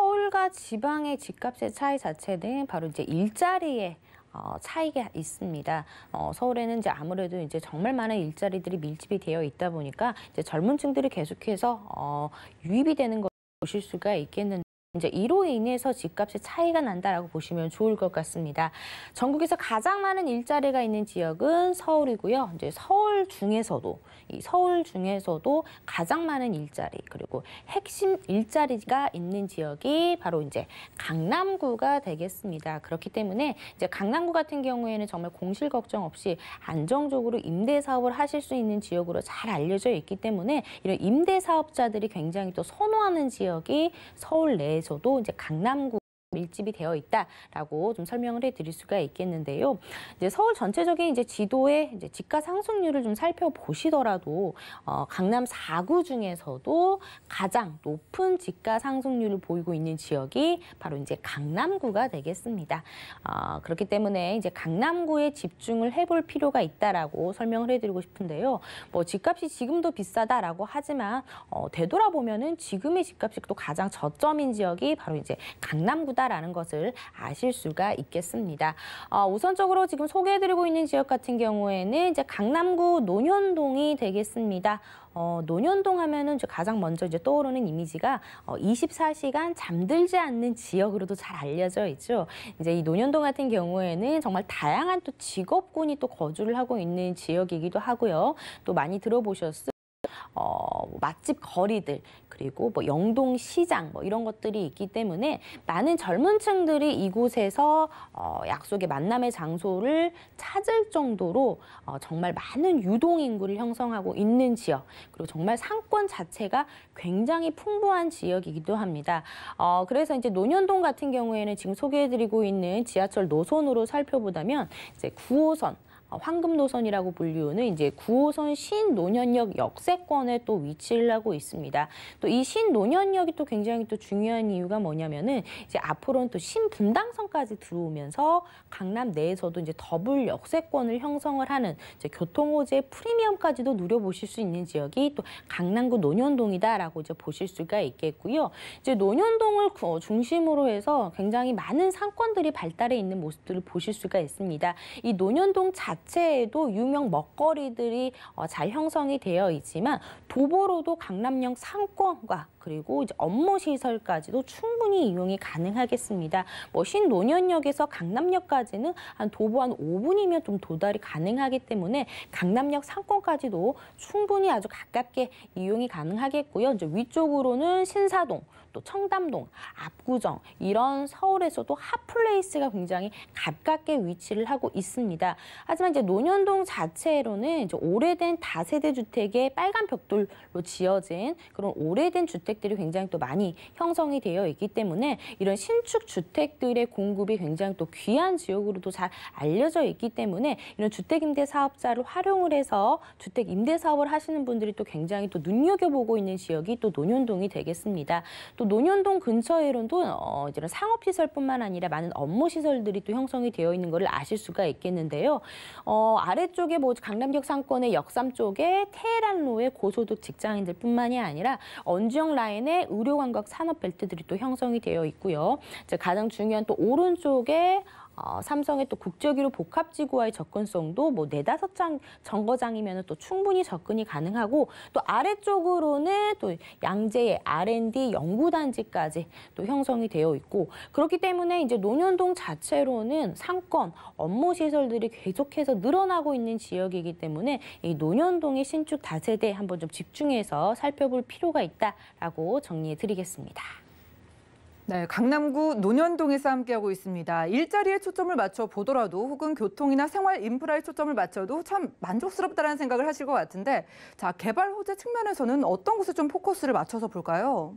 서울과 지방의 집값의 차이 자체는 바로 이제 일자리에 어, 차이가 있습니다. 어, 서울에는 이제 아무래도 이제 정말 많은 일자리들이 밀집이 되어 있다 보니까 이제 젊은 층들이 계속해서 어, 유입이 되는 것 보실 수가 있겠는데. 이제 이로 인해서 집값의 차이가 난다라고 보시면 좋을 것 같습니다. 전국에서 가장 많은 일자리가 있는 지역은 서울이고요. 이제 서울 중에서도 이 서울 중에서도 가장 많은 일자리 그리고 핵심 일자리가 있는 지역이 바로 이제 강남구가 되겠습니다. 그렇기 때문에 이제 강남구 같은 경우에는 정말 공실 걱정 없이 안정적으로 임대 사업을 하실 수 있는 지역으로 잘 알려져 있기 때문에 이런 임대 사업자들이 굉장히 또 선호하는 지역이 서울 내 내에서도 이제 강남구 밀집이 되어 있다라고 좀 설명을 해드릴 수가 있겠는데요. 이제 서울 전체적인 이제 지도의 이제 집가 상승률을 좀 살펴보시더라도 어, 강남 4구 중에서도 가장 높은 집가 상승률을 보이고 있는 지역이 바로 이제 강남구가 되겠습니다. 어, 그렇기 때문에 이제 강남구에 집중을 해볼 필요가 있다라고 설명을 해드리고 싶은데요. 뭐 집값이 지금도 비싸다라고 하지만 어, 되돌아보면은 지금의 집값이 또 가장 저점인 지역이 바로 이제 강남구다. 있다라는 것을 아실 수가 있겠습니다. 어, 우선적으로 지금 소개해드리고 있는 지역 같은 경우에는 이제 강남구 논현동이 되겠습니다. 어, 논현동 하면은 가장 먼저 이제 떠오르는 이미지가 어, 24시간 잠들지 않는 지역으로도 잘 알려져 있죠. 이제 이 논현동 같은 경우에는 정말 다양한 또 직업군이 또 거주를 하고 있는 지역이기도 하고요. 또 많이 들어보셨을 어, 뭐 맛집 거리들 그리고 뭐 영동 시장 뭐 이런 것들이 있기 때문에 많은 젊은 층들이 이곳에서 어, 약속의 만남의 장소를 찾을 정도로 어, 정말 많은 유동 인구를 형성하고 있는 지역 그리고 정말 상권 자체가 굉장히 풍부한 지역이기도 합니다. 어, 그래서 이제 논현동 같은 경우에는 지금 소개해드리고 있는 지하철 노선으로 살펴보다면 이제 9호선 어, 황금노선이라고 불리우는 이제 9호선 신노년역 역세권에 또 위치를 하고 있습니다. 또 이 신노년역이 또 굉장히 또 중요한 이유가 뭐냐면은 이제 앞으로는 또 신분당선까지 들어오면서 강남 내에서도 이제 더블 역세권을 형성을 하는 이제 교통호재 프리미엄까지도 누려보실 수 있는 지역이 또 강남구 논현동이다라고 이제 보실 수가 있겠고요. 이제 논현동을 어, 중심으로 해서 굉장히 많은 상권들이 발달해 있는 모습들을 보실 수가 있습니다. 이 논현동 자 자체에도 유명 먹거리들이 어, 잘 형성이 되어 있지만 도보로도 강남역 상권과 그리고 이제 업무 시설까지도 충분히 이용이 가능하겠습니다. 뭐 신논현역에서 강남역까지는 한 도보 한 5분이면 좀 도달이 가능하기 때문에 강남역 상권까지도 충분히 아주 가깝게 이용이 가능하겠고요. 이제 위쪽으로는 신사동, 또 청담동, 압구정 이런 서울에서도 핫플레이스가 굉장히 가깝게 위치를 하고 있습니다. 하지만 하지만 이제 논현동 자체로는 이제 오래된 다세대 주택의 빨간 벽돌로 지어진 그런 오래된 주택들이 굉장히 또 많이 형성이 되어 있기 때문에 이런 신축 주택들의 공급이 굉장히 또 귀한 지역으로도 잘 알려져 있기 때문에 이런 주택 임대 사업자를 활용을 해서 주택 임대 사업을 하시는 분들이 또 굉장히 또 눈여겨보고 있는 지역이 또 논현동이 되겠습니다. 또 논현동 근처에론도 어, 이런 상업시설뿐만 아니라 많은 업무시설들이 또 형성이 되어 있는 것을 아실 수가 있겠는데요. 어, 아래쪽에 뭐 강남역 상권의 역삼 쪽에 테헤란로의 고소득 직장인들뿐만이 아니라 언지역 라인의 의료관광 산업벨트들이 또 형성이 되어 있고요. 이제 가장 중요한 또 오른쪽에 어, 삼성의 또국적기로 복합지구와의 접근성도 뭐 네다섯 장 정거장이면 또 충분히 접근이 가능하고 또 아래쪽으로는 또 양재의 R&D 연구단지까지 또 형성이 되어 있고 그렇기 때문에 이제 논현동 자체로는 상권 업무 시설들이 계속해서 늘어나고 있는 지역이기 때문에 이 논현동의 신축 다세대 한번 좀 집중해서 살펴볼 필요가 있다라고 정리해 드리겠습니다. 네, 강남구 논현동에서 함께하고 있습니다. 일자리에 초점을 맞춰 보더라도 혹은 교통이나 생활 인프라에 초점을 맞춰도 참 만족스럽다는 생각을 하실 것 같은데 자 개발 호재 측면에서는 어떤 곳에 좀 포커스를 맞춰서 볼까요?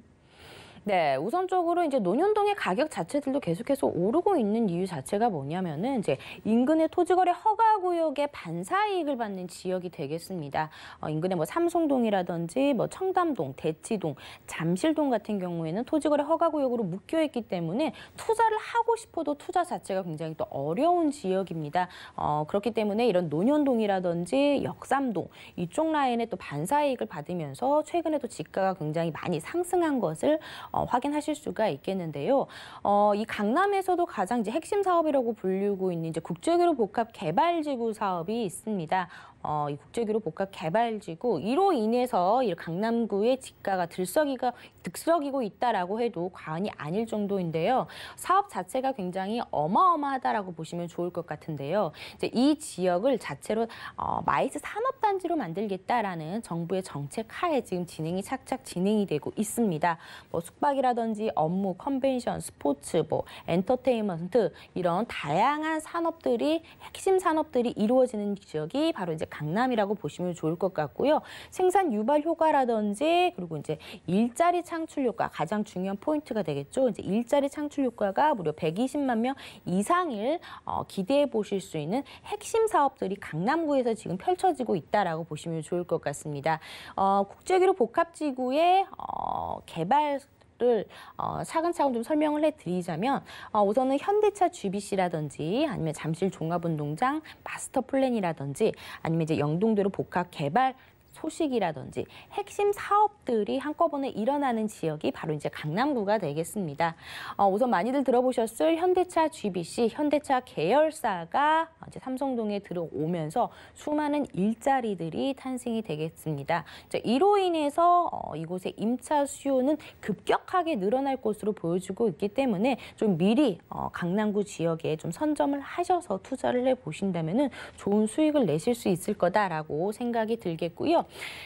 네, 우선적으로 이제 논현동의 가격 자체들도 계속해서 오르고 있는 이유 자체가 뭐냐면은 이제 인근의 토지거래 허가 구역에 반사 이익을 받는 지역이 되겠습니다. 어, 인근의 뭐 삼성동이라든지 뭐 청담동, 대치동, 잠실동 같은 경우에는 토지거래 허가 구역으로 묶여 있기 때문에 투자를 하고 싶어도 투자 자체가 굉장히 또 어려운 지역입니다. 어, 그렇기 때문에 이런 논현동이라든지 역삼동 이쪽 라인에 또 반사 이익을 받으면서 최근에도 집가가 굉장히 많이 상승한 것을 어, 확인하실 수가 있겠는데요. 어, 이 강남에서도 가장 이제 핵심 사업이라고 불리고 있는 이제 국제교로 복합 개발지구 사업이 있습니다. 어, 이 국제기로 복합 개발지고 이로 인해서 이 강남구의 집가가 들썩이가 득썩이고 있다라고 해도 과언이 아닐 정도인데요. 사업 자체가 굉장히 어마어마하다라고 보시면 좋을 것 같은데요. 이제 이 지역을 자체로 어, 마이스 산업단지로 만들겠다라는 정부의 정책 하에 지금 진행이 착착 진행이 되고 있습니다. 뭐 숙박이라든지 업무, 컨벤션, 스포츠, 뭐 엔터테인먼트 이런 다양한 산업들이 핵심 산업들이 이루어지는 지역이 바로 이제 강남이라고 보시면 좋을 것 같고요. 생산 유발 효과라든지 그리고 이제 일자리 창출 효과 가장 중요한 포인트가 되겠죠. 이제 일자리 창출 효과가 무려 120만 명 이상을 어, 기대해 보실 수 있는 핵심 사업들이 강남구에서 지금 펼쳐지고 있다라고 보시면 좋을 것 같습니다. 어, 국제기로 복합지구의 어, 개발 것들 어, 차근차근 좀 설명을 해드리자면 어, 우선은 현대차 GBC라든지 아니면 잠실 종합운동장 마스터 플랜이라든지 아니면 이제 영동대로 복합 개발 소식이라든지 핵심 사업들이 한꺼번에 일어나는 지역이 바로 이제 강남구가 되겠습니다. 어, 우선 많이들 들어보셨을 현대차 GBC, 현대차 계열사가 이제 삼성동에 들어오면서 수많은 일자리들이 탄생이 되겠습니다. 이로 인해서 어, 이곳의 임차 수요는 급격하게 늘어날 것으로 보여지고 있기 때문에 좀 미리 어, 강남구 지역에 좀 선점을 하셔서 투자를 해보신다면 좋은 수익을 내실 수 있을 거다라고 생각이 들겠고요.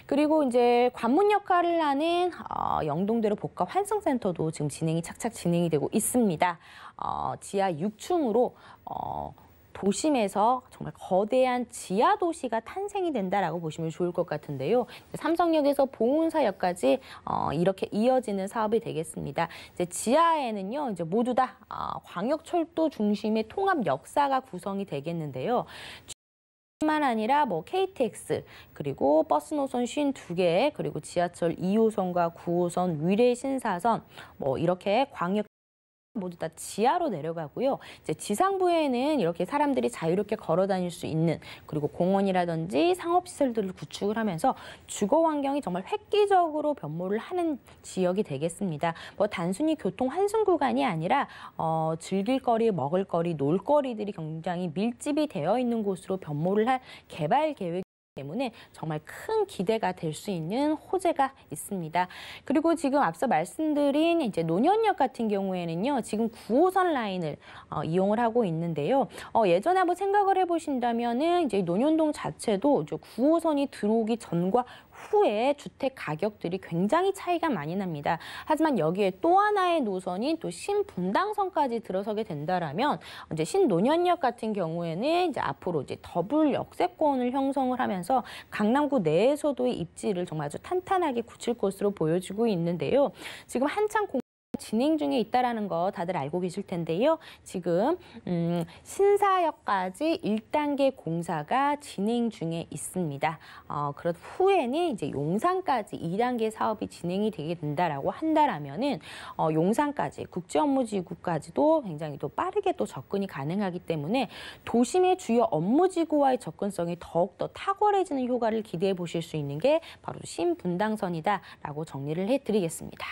그리고 이제 관문 역할을 하는 어, 영동대로 복합 환승센터도 지금 진행이 착착 진행이 되고 있습니다. 어, 지하 6층으로 어, 도심에서 정말 거대한 지하 도시가 탄생이 된다라고 보시면 좋을 것 같은데요. 삼성역에서 봉훈사역까지 어, 이렇게 이어지는 사업이 되겠습니다. 이제 지하에는요, 이제 모두 다 어, 광역철도 중심의 통합 역사가 구성이 되겠는데요. 뿐만 아니라 뭐 KTX 그리고 버스 노선 52개 그리고 지하철 2호선과 9호선 위례 신사선 뭐 이렇게 광역 모두 다 지하로 내려가고요. 이제 지상부에는 이렇게 사람들이 자유롭게 걸어 다닐 수 있는 그리고 공원이라든지 상업시설들을 구축을 하면서 주거 환경이 정말 획기적으로 변모를 하는 지역이 되겠습니다. 뭐 단순히 교통 환승 구간이 아니라 어, 즐길 거리, 먹을 거리, 놀 거리들이 굉장히 밀집이 되어 있는 곳으로 변모를 할 개발 계획 때문에 정말 큰 기대가 될 수 있는 호재가 있습니다. 그리고 지금 앞서 말씀드린 이제 논현역 같은 경우에는요, 지금 9호선 라인을 어, 이용을 하고 있는데요. 어, 예전에 한번 생각을 해보신다면은 이제 논현동 자체도 9호선이 들어오기 전과 후에 주택 가격들이 굉장히 차이가 많이 납니다. 하지만 여기에 또 하나의 노선인 또 신분당선까지 들어서게 된다라면 이제 신노년역 같은 경우에는 이제 앞으로 이제 더블 역세권을 형성을 하면서 강남구 내에서도 입지를 정말 아주 탄탄하게 굳힐 것으로 보여지고 있는데요. 지금 한창 공 진행 중에 있다라는 거 다들 알고 계실 텐데요. 지금 음, 신사역까지 1단계 공사가 진행 중에 있습니다. 어, 그런 후에는 이제 용산까지 2단계 사업이 진행이 되게 된다라고 한다라면은 어, 용산까지 국제 업무 지구까지도 굉장히 또 빠르게 또 접근이 가능하기 때문에 도심의 주요 업무 지구와의 접근성이 더욱 더 탁월해지는 효과를 기대해 보실 수 있는 게 바로 신분당선이다라고 정리를 해 드리겠습니다.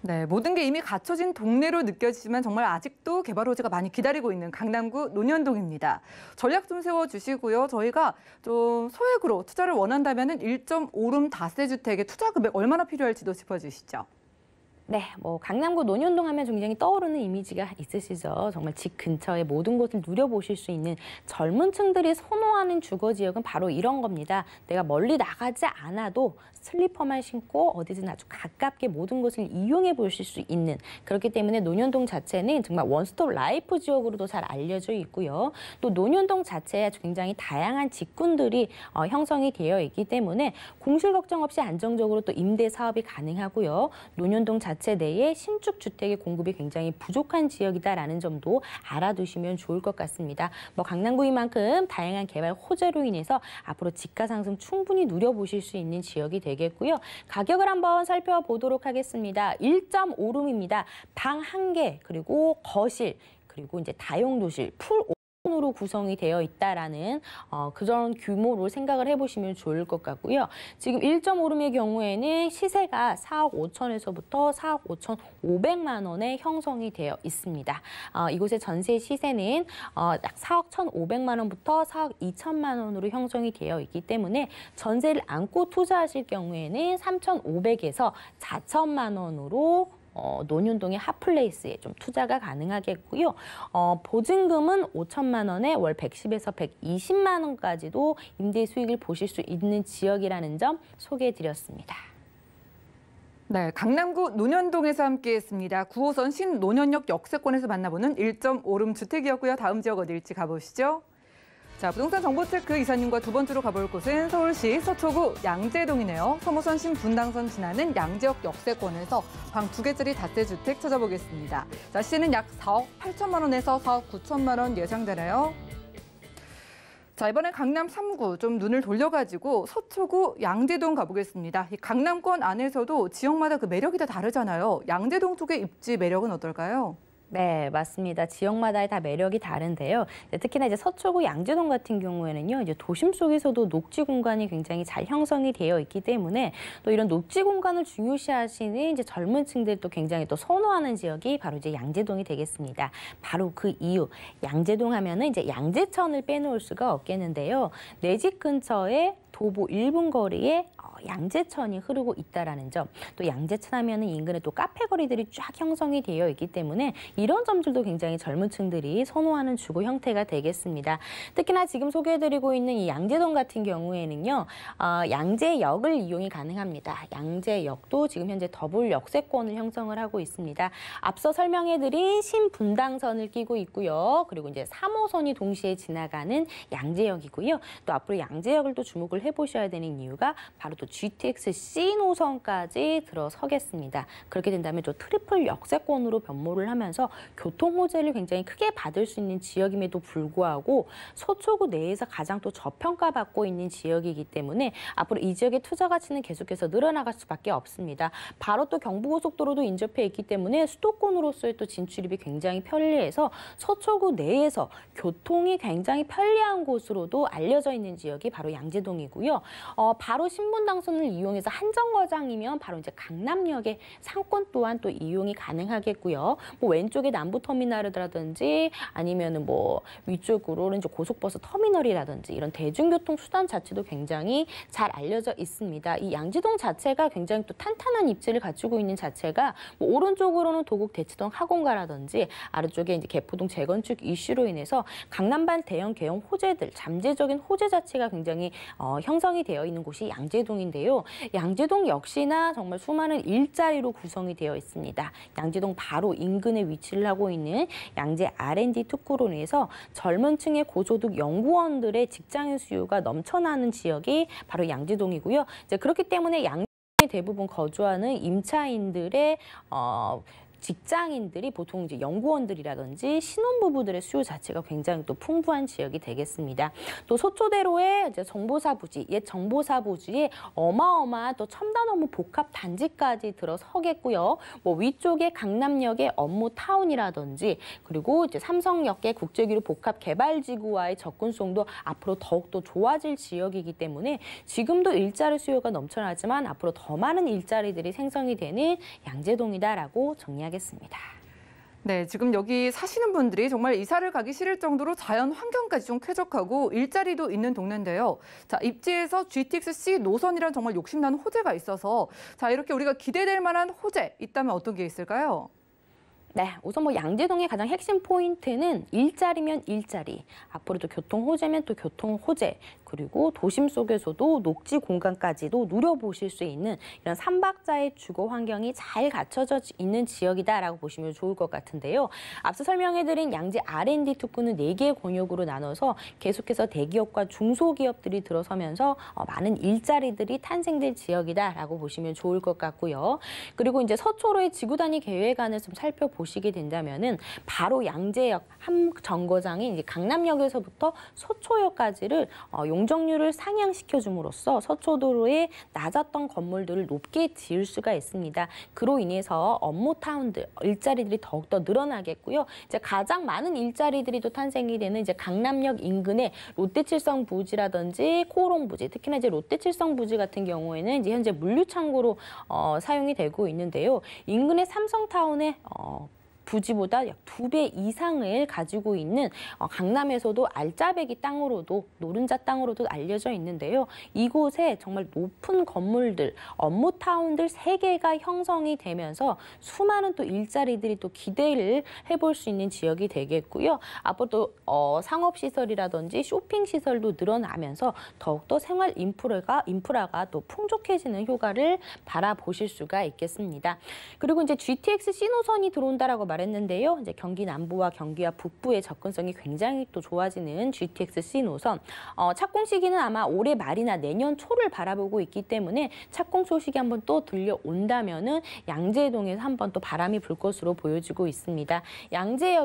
네, 모든 게 이미 갖춰진 동네로 느껴지지만 정말 아직도 개발 호지가 많이 기다리고 있는 강남구 논현동입니다. 전략 좀 세워주시고요. 저희가 좀 소액으로 투자를 원한다면 1.5룸 다세주택의 투자 금액 얼마나 필요할지도 짚어주시죠. 네, 뭐 강남구 논현동 하면 굉장히 떠오르는 이미지가 있으시죠. 정말 집 근처의 모든 것을 누려보실 수 있는 젊은 층들이 선호하는 주거 지역은 바로 이런 겁니다. 내가 멀리 나가지 않아도 슬리퍼만 신고 어디든 아주 가깝게 모든 것을 이용해 보실 수 있는 그렇기 때문에 논현동 자체는 정말 원스톱 라이프 지역으로도 잘 알려져 있고요. 또 논현동 자체에 굉장히 다양한 직군들이 어, 형성이 되어 있기 때문에 공실 걱정 없이 안정적으로 또 임대 사업이 가능하고요. 논현동 자체 자체 내에 신축 주택의 공급이 굉장히 부족한 지역이다라는 점도 알아두시면 좋을 것 같습니다. 뭐 강남구이만큼 다양한 개발 호재로 인해서 앞으로 집가 상승 충분히 누려보실 수 있는 지역이 되겠고요. 가격을 한번 살펴보도록 하겠습니다. 1.5룸입니다. 방 한 개 그리고 거실 그리고 이제 다용도실 풀 으로 구성이 되어 있다라는 어, 그런 규모로 생각을 해보시면 좋을 것 같고요. 지금 1.5룸의 경우에는 시세가 4억 5천에서부터 4억 5천 5백만 원에 형성이 되어 있습니다. 어, 이곳의 전세 시세는 어, 약 4억 1 5 0만 원부터 4억 2천만 원으로 형성이 되어 있기 때문에 전세를 안고 투자하실 경우에는 3 5 0에서 4천만 원으로 어, 논현동의 핫플레이스에 좀 투자가 가능하겠고요. 어, 보증금은 5천만 원에 월 110에서 120만 원까지도 임대 수익을 보실 수 있는 지역이라는 점 소개해드렸습니다. 네, 강남구 논현동에서 함께했습니다. 9호선 신논현역 역세권에서 만나보는 1.5룸 주택이었고요. 다음 지역 어디일지 가보시죠. 자, 부동산 정보 체크 그 이사님과 두 번째로 가볼 곳은 서울시 서초구 양재동이네요. 서무선 신분당선 지나는 양재역 역세권에서 방 두 개짜리 다세주택 찾아보겠습니다. 자, 시는 약 4억 8천만 원에서 4억 9천만 원 예상되나요? 자, 이번에 강남 3구 좀 눈을 돌려가지고 서초구 양재동 가보겠습니다. 이 강남권 안에서도 지역마다 그 매력이 다 다르잖아요. 양재동 쪽의 입지 매력은 어떨까요? 네, 맞습니다. 지역마다 다 매력이 다른데요. 네, 특히나 이제 서초구 양재동 같은 경우에는요, 이제 도심 속에서도 녹지 공간이 굉장히 잘 형성이 되어 있기 때문에 또 이런 녹지 공간을 중요시하시는 이제 젊은층들 또 굉장히 또 선호하는 지역이 바로 이제 양재동이 되겠습니다. 바로 그 이유, 양재동 하면은 이제 양재천을 빼놓을 수가 없겠는데요. 내 집 근처에 도보 1분 거리에 양재천이 흐르고 있다라는 점, 또 양재천 하면은 인근에 또 카페 거리들이 쫙 형성이 되어 있기 때문에 이런 점들도 굉장히 젊은 층들이 선호하는 주거 형태가 되겠습니다. 특히나 지금 소개해드리고 있는 이 양재동 같은 경우에는요, 어, 양재역을 이용이 가능합니다. 양재역도 지금 현재 더블 역세권을 형성을 하고 있습니다. 앞서 설명해드린 신분당선을 끼고 있고요. 그리고 이제 3호선이 동시에 지나가는 양재역이고요. 또 앞으로 양재역을 또 주목을 해보셔야 되는 이유가 바로 또 GTX C 노선까지 들어서겠습니다. 그렇게 된다면 또 트리플 역세권으로 변모를 하면서 교통 호재를 굉장히 크게 받을 수 있는 지역임에도 불구하고 서초구 내에서 가장 또 저평가받고 있는 지역이기 때문에 앞으로 이 지역의 투자 가치는 계속해서 늘어나갈 수밖에 없습니다. 바로 또 경부고속도로도 인접해 있기 때문에 수도권으로서의 또 진출입이 굉장히 편리해서 서초구 내에서 교통이 굉장히 편리한 곳으로도 알려져 있는 지역이 바로 양재동이고요. 어, 바로 신분당 상권는 이용해서 한정거장이면 바로 이제 강남역의 상권 또한 또 이용이 가능하겠고요. 뭐 왼쪽에 남부터미널이라든지 아니면은 뭐 위쪽으로는 이제 고속버스 터미널이라든지 이런 대중교통 수단 자체도 굉장히 잘 알려져 있습니다. 이 양지동 자체가 굉장히 또 탄탄한 입지를 갖추고 있는 자체가 뭐 오른쪽으로는 도곡 대치동 학원가라든지 아래쪽에 이제 개포동 재건축 이슈로 인해서 강남반 대형 개형 호재들 잠재적인 호재 자체가 굉장히 어, 형성이 되어 있는 곳이 양재동인. 있는데요. 양재동 역시나 정말 수많은 일자리로 구성이 되어 있습니다. 양재동 바로 인근에 위치를 하고 있는 양재 R&D 특구론에서 젊은 층의 고소득 연구원들의 직장인 수요가 넘쳐나는 지역이 바로 양재동이고요. 이제 그렇기 때문에 양 대부분 거주하는 임차인들의 어, 직장인들이 보통 이제 연구원들이라든지 신혼부부들의 수요 자체가 굉장히 또 풍부한 지역이 되겠습니다. 또서초대로의 이제 정보사 부지, 옛 정보사 부지에 어마어마한 또 첨단 업무 복합 단지까지 들어서겠고요. 뭐 위쪽에 강남역의 업무 타운이라든지 그리고 이제 삼성역의 국제기류 복합 개발지구와의 접근성도 앞으로 더욱 더 좋아질 지역이기 때문에 지금도 일자리 수요가 넘쳐나지만 앞으로 더 많은 일자리들이 생성이 되는 양재동이다라고 정리하. 정리하겠습니다. 네, 지금 여기 사시는 분들이 정말 이사를 가기 싫을 정도로 자연 환경까지 좀 쾌적하고 일자리도 있는 동네인데요. 자, 입지에서 GTX-C 노선이란 정말 욕심나는 호재가 있어서 자, 이렇게 우리가 기대될 만한 호재 있다면 어떤 게 있을까요? 네, 우선 뭐 양재동의 가장 핵심 포인트는 일자리면 일자리, 앞으로도 교통 호재면 또 교통 호재, 그리고 도심 속에서도 녹지 공간까지도 누려보실 수 있는 이런 삼박자의 주거 환경이 잘 갖춰져 있는 지역이다라고 보시면 좋을 것 같은데요. 앞서 설명해드린 양지 R&D 특구는 4개의 권역으로 나눠서 계속해서 대기업과 중소기업들이 들어서면서 어, 많은 일자리들이 탄생된 지역이다라고 보시면 좋을 것 같고요. 그리고 이제 서초로의 지구단위 계획안을 좀 살펴보시게 된다면은 바로 양재역 한 정거장이 이제 강남역에서부터 서초역까지를 어, 용 용적률을 상향시켜 줌으로써 서초도로의 낮았던 건물들을 높게 지을 수가 있습니다. 그로 인해서 업무 타운들 일자리들이 더욱더 늘어나겠고요. 이제 가장 많은 일자리들이 또 탄생이 되는 이제 강남역 인근의 롯데칠성 부지라든지 코오롱 부지, 특히나 이제 롯데칠성 부지 같은 경우에는 이제 현재 물류 창고로 어, 사용이 되고 있는데요. 인근의 삼성타운의 어, 부지보다 약 두 배 이상을 가지고 있는 어, 강남에서도 알짜배기 땅으로도 노른자 땅으로도 알려져 있는데요. 이곳에 정말 높은 건물들, 업무타운들 세개가 형성이 되면서 수많은 또 일자리들이 또 기대를 해볼 수 있는 지역이 되겠고요. 앞으로 또 어, 상업시설이라든지 쇼핑시설도 늘어나면서 더욱더 생활 인프라가, 인프라가 또 풍족해지는 효과를 바라보실 수가 있겠습니다. 그리고 이제 GTX 신호선이 들어온다라고 말 말했는데요. 이제 경기 남부와 경기와 북부의 접근성이 굉장히 또 좋아지는 GTX C 노선. 어, 착공 시기는 아마 올해 말이나 내년 초를 바라보고 있기 때문에 착공 소식이 한번 또 들려온다면은 양재동에서 한 번 또 바람이 불 것으로 보여지고 있습니다.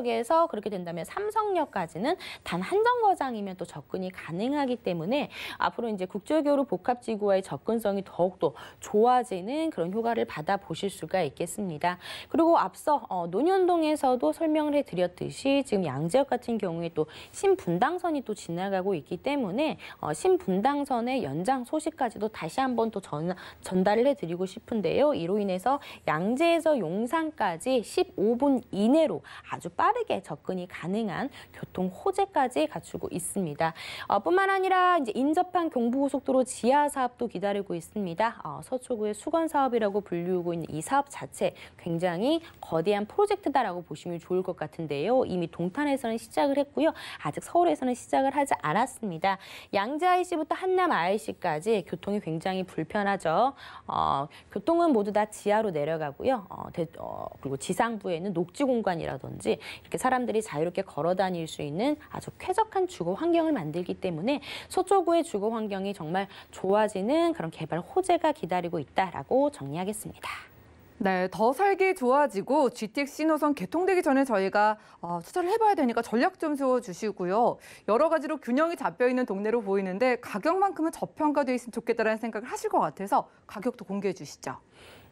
양재역에서 그렇게 된다면 삼성역까지는 단 한 정거장이면 또 접근이 가능하기 때문에 앞으로 이제 국제교류 복합지구와의 접근성이 더욱더 좋아지는 그런 효과를 받아보실 수가 있겠습니다. 그리고 앞서 어, 노년 신동에서도 설명을 해드렸듯이 지금 양재역 같은 경우에 또 신분당선이 또 지나가고 있기 때문에 어, 신분당선의 연장 소식까지도 다시 한번 또 전, 전달을 해드리고 싶은데요. 이로 인해서 양재에서 용산까지 15분 이내로 아주 빠르게 접근이 가능한 교통 호재까지 갖추고 있습니다. 어, 뿐만 아니라 이제 인접한 경부고속도로 지하 사업도 기다리고 있습니다. 어, 서초구의 수건 사업이라고 불리우고 있는 이 사업 자체 굉장히 거대한 프로젝트 한다라고 보시면 좋을 것 같은데요. 이미 동탄에서는 시작을 했고요. 아직 서울에서는 시작을 하지 않았습니다. 양재 IC부터 한남 IC까지 교통이 굉장히 불편하죠. 어, 교통은 모두 다 지하로 내려가고요. 어, 대, 어, 그리고 지상부에는 녹지 공간이라든지 이렇게 사람들이 자유롭게 걸어 다닐 수 있는 아주 쾌적한 주거 환경을 만들기 때문에 서초구의 주거 환경이 정말 좋아지는 그런 개발 호재가 기다리고 있다라고 정리하겠습니다. 네, 더 살기 좋아지고 GTX 신호선 개통되기 전에 저희가 어, 투자를 해봐야 되니까 전략 좀 세워주시고요. 여러 가지로 균형이 잡혀있는 동네로 보이는데 가격만큼은 저평가되어 있으면 좋겠다라는 생각을 하실 것 같아서 가격도 공개해 주시죠.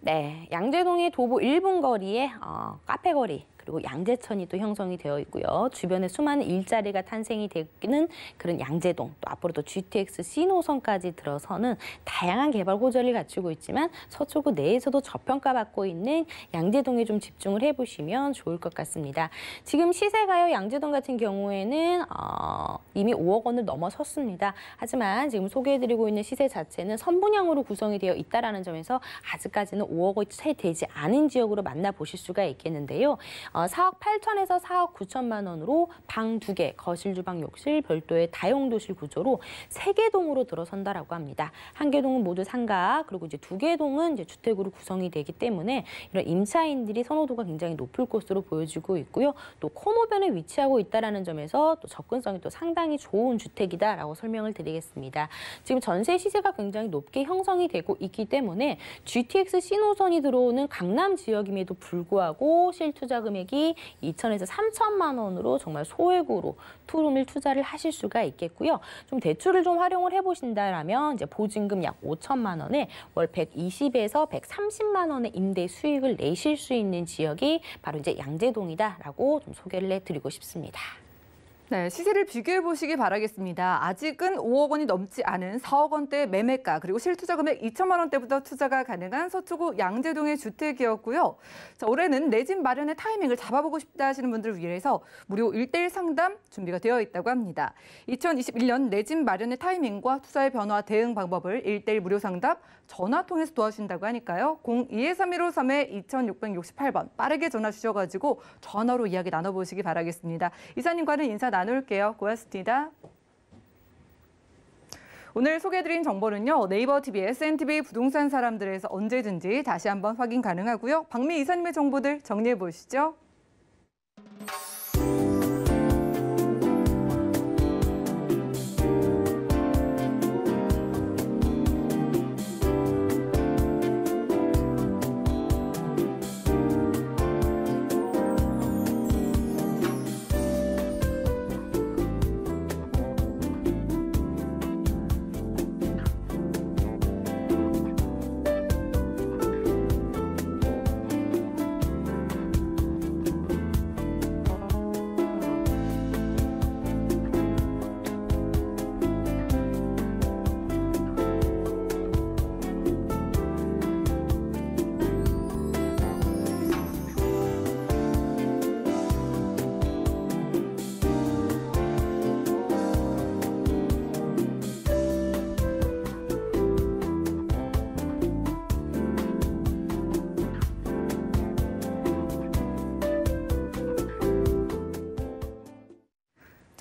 네, 양재동의 도보 1분 거리에 어, 카페 거리 그리고 양재천이 또 형성이 되어 있고요. 주변에 수많은 일자리가 탄생이 되는 그런 양재동 또 앞으로도 GTX C 노선까지 들어서는 다양한 개발 호재를 갖추고 있지만 서초구 내에서도 저평가받고 있는 양재동에 좀 집중을 해보시면 좋을 것 같습니다. 지금 시세가요 양재동 같은 경우에는 어, 이미 5억 원을 넘어섰습니다. 하지만 지금 소개해드리고 있는 시세 자체는 선분양으로 구성이 되어 있다는 점에서 아직까지는 5억 원이 채 되지 않은 지역으로 만나보실 수가 있겠는데요. 4억 어, 8천에서 4억 9천만 원으로 방 두 개, 거실, 주방, 욕실 별도의 다용도실 구조로 3개 동으로 들어선다라고 합니다. 한 개 동은 모두 상가, 그리고 이제 두 개 동은 이제 주택으로 구성이 되기 때문에 이런 임차인들이 선호도가 굉장히 높을 것으로 보여지고 있고요. 또 코노변에 위치하고 있다는 점에서 또 접근성이 또 상당히 좋은 주택이다라고 설명을 드리겠습니다. 지금 전세 시세가 굉장히 높게 형성이 되고 있기 때문에 GTX 신호선이 들어오는 강남 지역임에도 불구하고 실투자 금의 금액이 2천에서 3천만 원으로 정말 소액으로 투룸을 투자를 하실 수가 있겠고요. 좀 대출을 좀 활용을 해보신다면 이제 보증금 약 5천만 원에 월 120에서 130만 원의 임대 수익을 내실 수 있는 지역이 바로 이제 양재동이다라고 좀 소개를 해드리고 싶습니다. 네, 시세를 비교해 보시기 바라겠습니다. 아직은 5억 원이 넘지 않은 4억 원대 매매가 그리고 실투자 금액 2천만 원대부터 투자가 가능한 서초구 양재동의 주택이었고요. 자, 올해는 내 집 마련의 타이밍을 잡아보고 싶다 하시는 분들을 위해서 무료 1대1 상담 준비가 되어 있다고 합니다. 2021년 내 집 마련의 타이밍과 투자의 변화 대응 방법을 1대1 무료 상담 전화 통해서 도와주신다고 하니까요. 02-3153-2668번 빠르게 전화 주셔가지고 전화로 이야기 나눠보시기 바라겠습니다. 이사님과는 인사 나눌게요. 고맙습니다. 오늘 소개해드린 정보는요. 네이버 TV, SNTV 부동산 사람들에서 언제든지 다시 한번 확인 가능하고요. 박미 이사님의 정보들 정리해보시죠.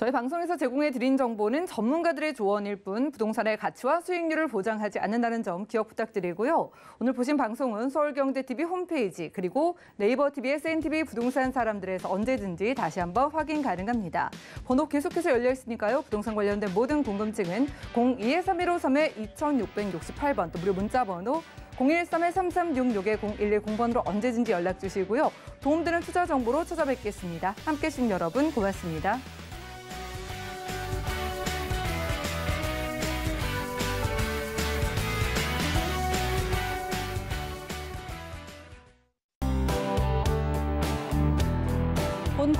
저희 방송에서 제공해 드린 정보는 전문가들의 조언일 뿐 부동산의 가치와 수익률을 보장하지 않는다는 점 기억 부탁드리고요. 오늘 보신 방송은 서울경제TV 홈페이지 그리고 네이버 TV, SNTV 부동산 사람들에서 언제든지 다시 한번 확인 가능합니다. 번호 계속해서 열려 있으니까요. 부동산 관련된 모든 궁금증은 02-3153-2668번 또 무료 문자 번호 013-3366-0110번으로 언제든지 연락 주시고요. 도움되는 투자 정보로 찾아뵙겠습니다. 함께해 주신 여러분 고맙습니다.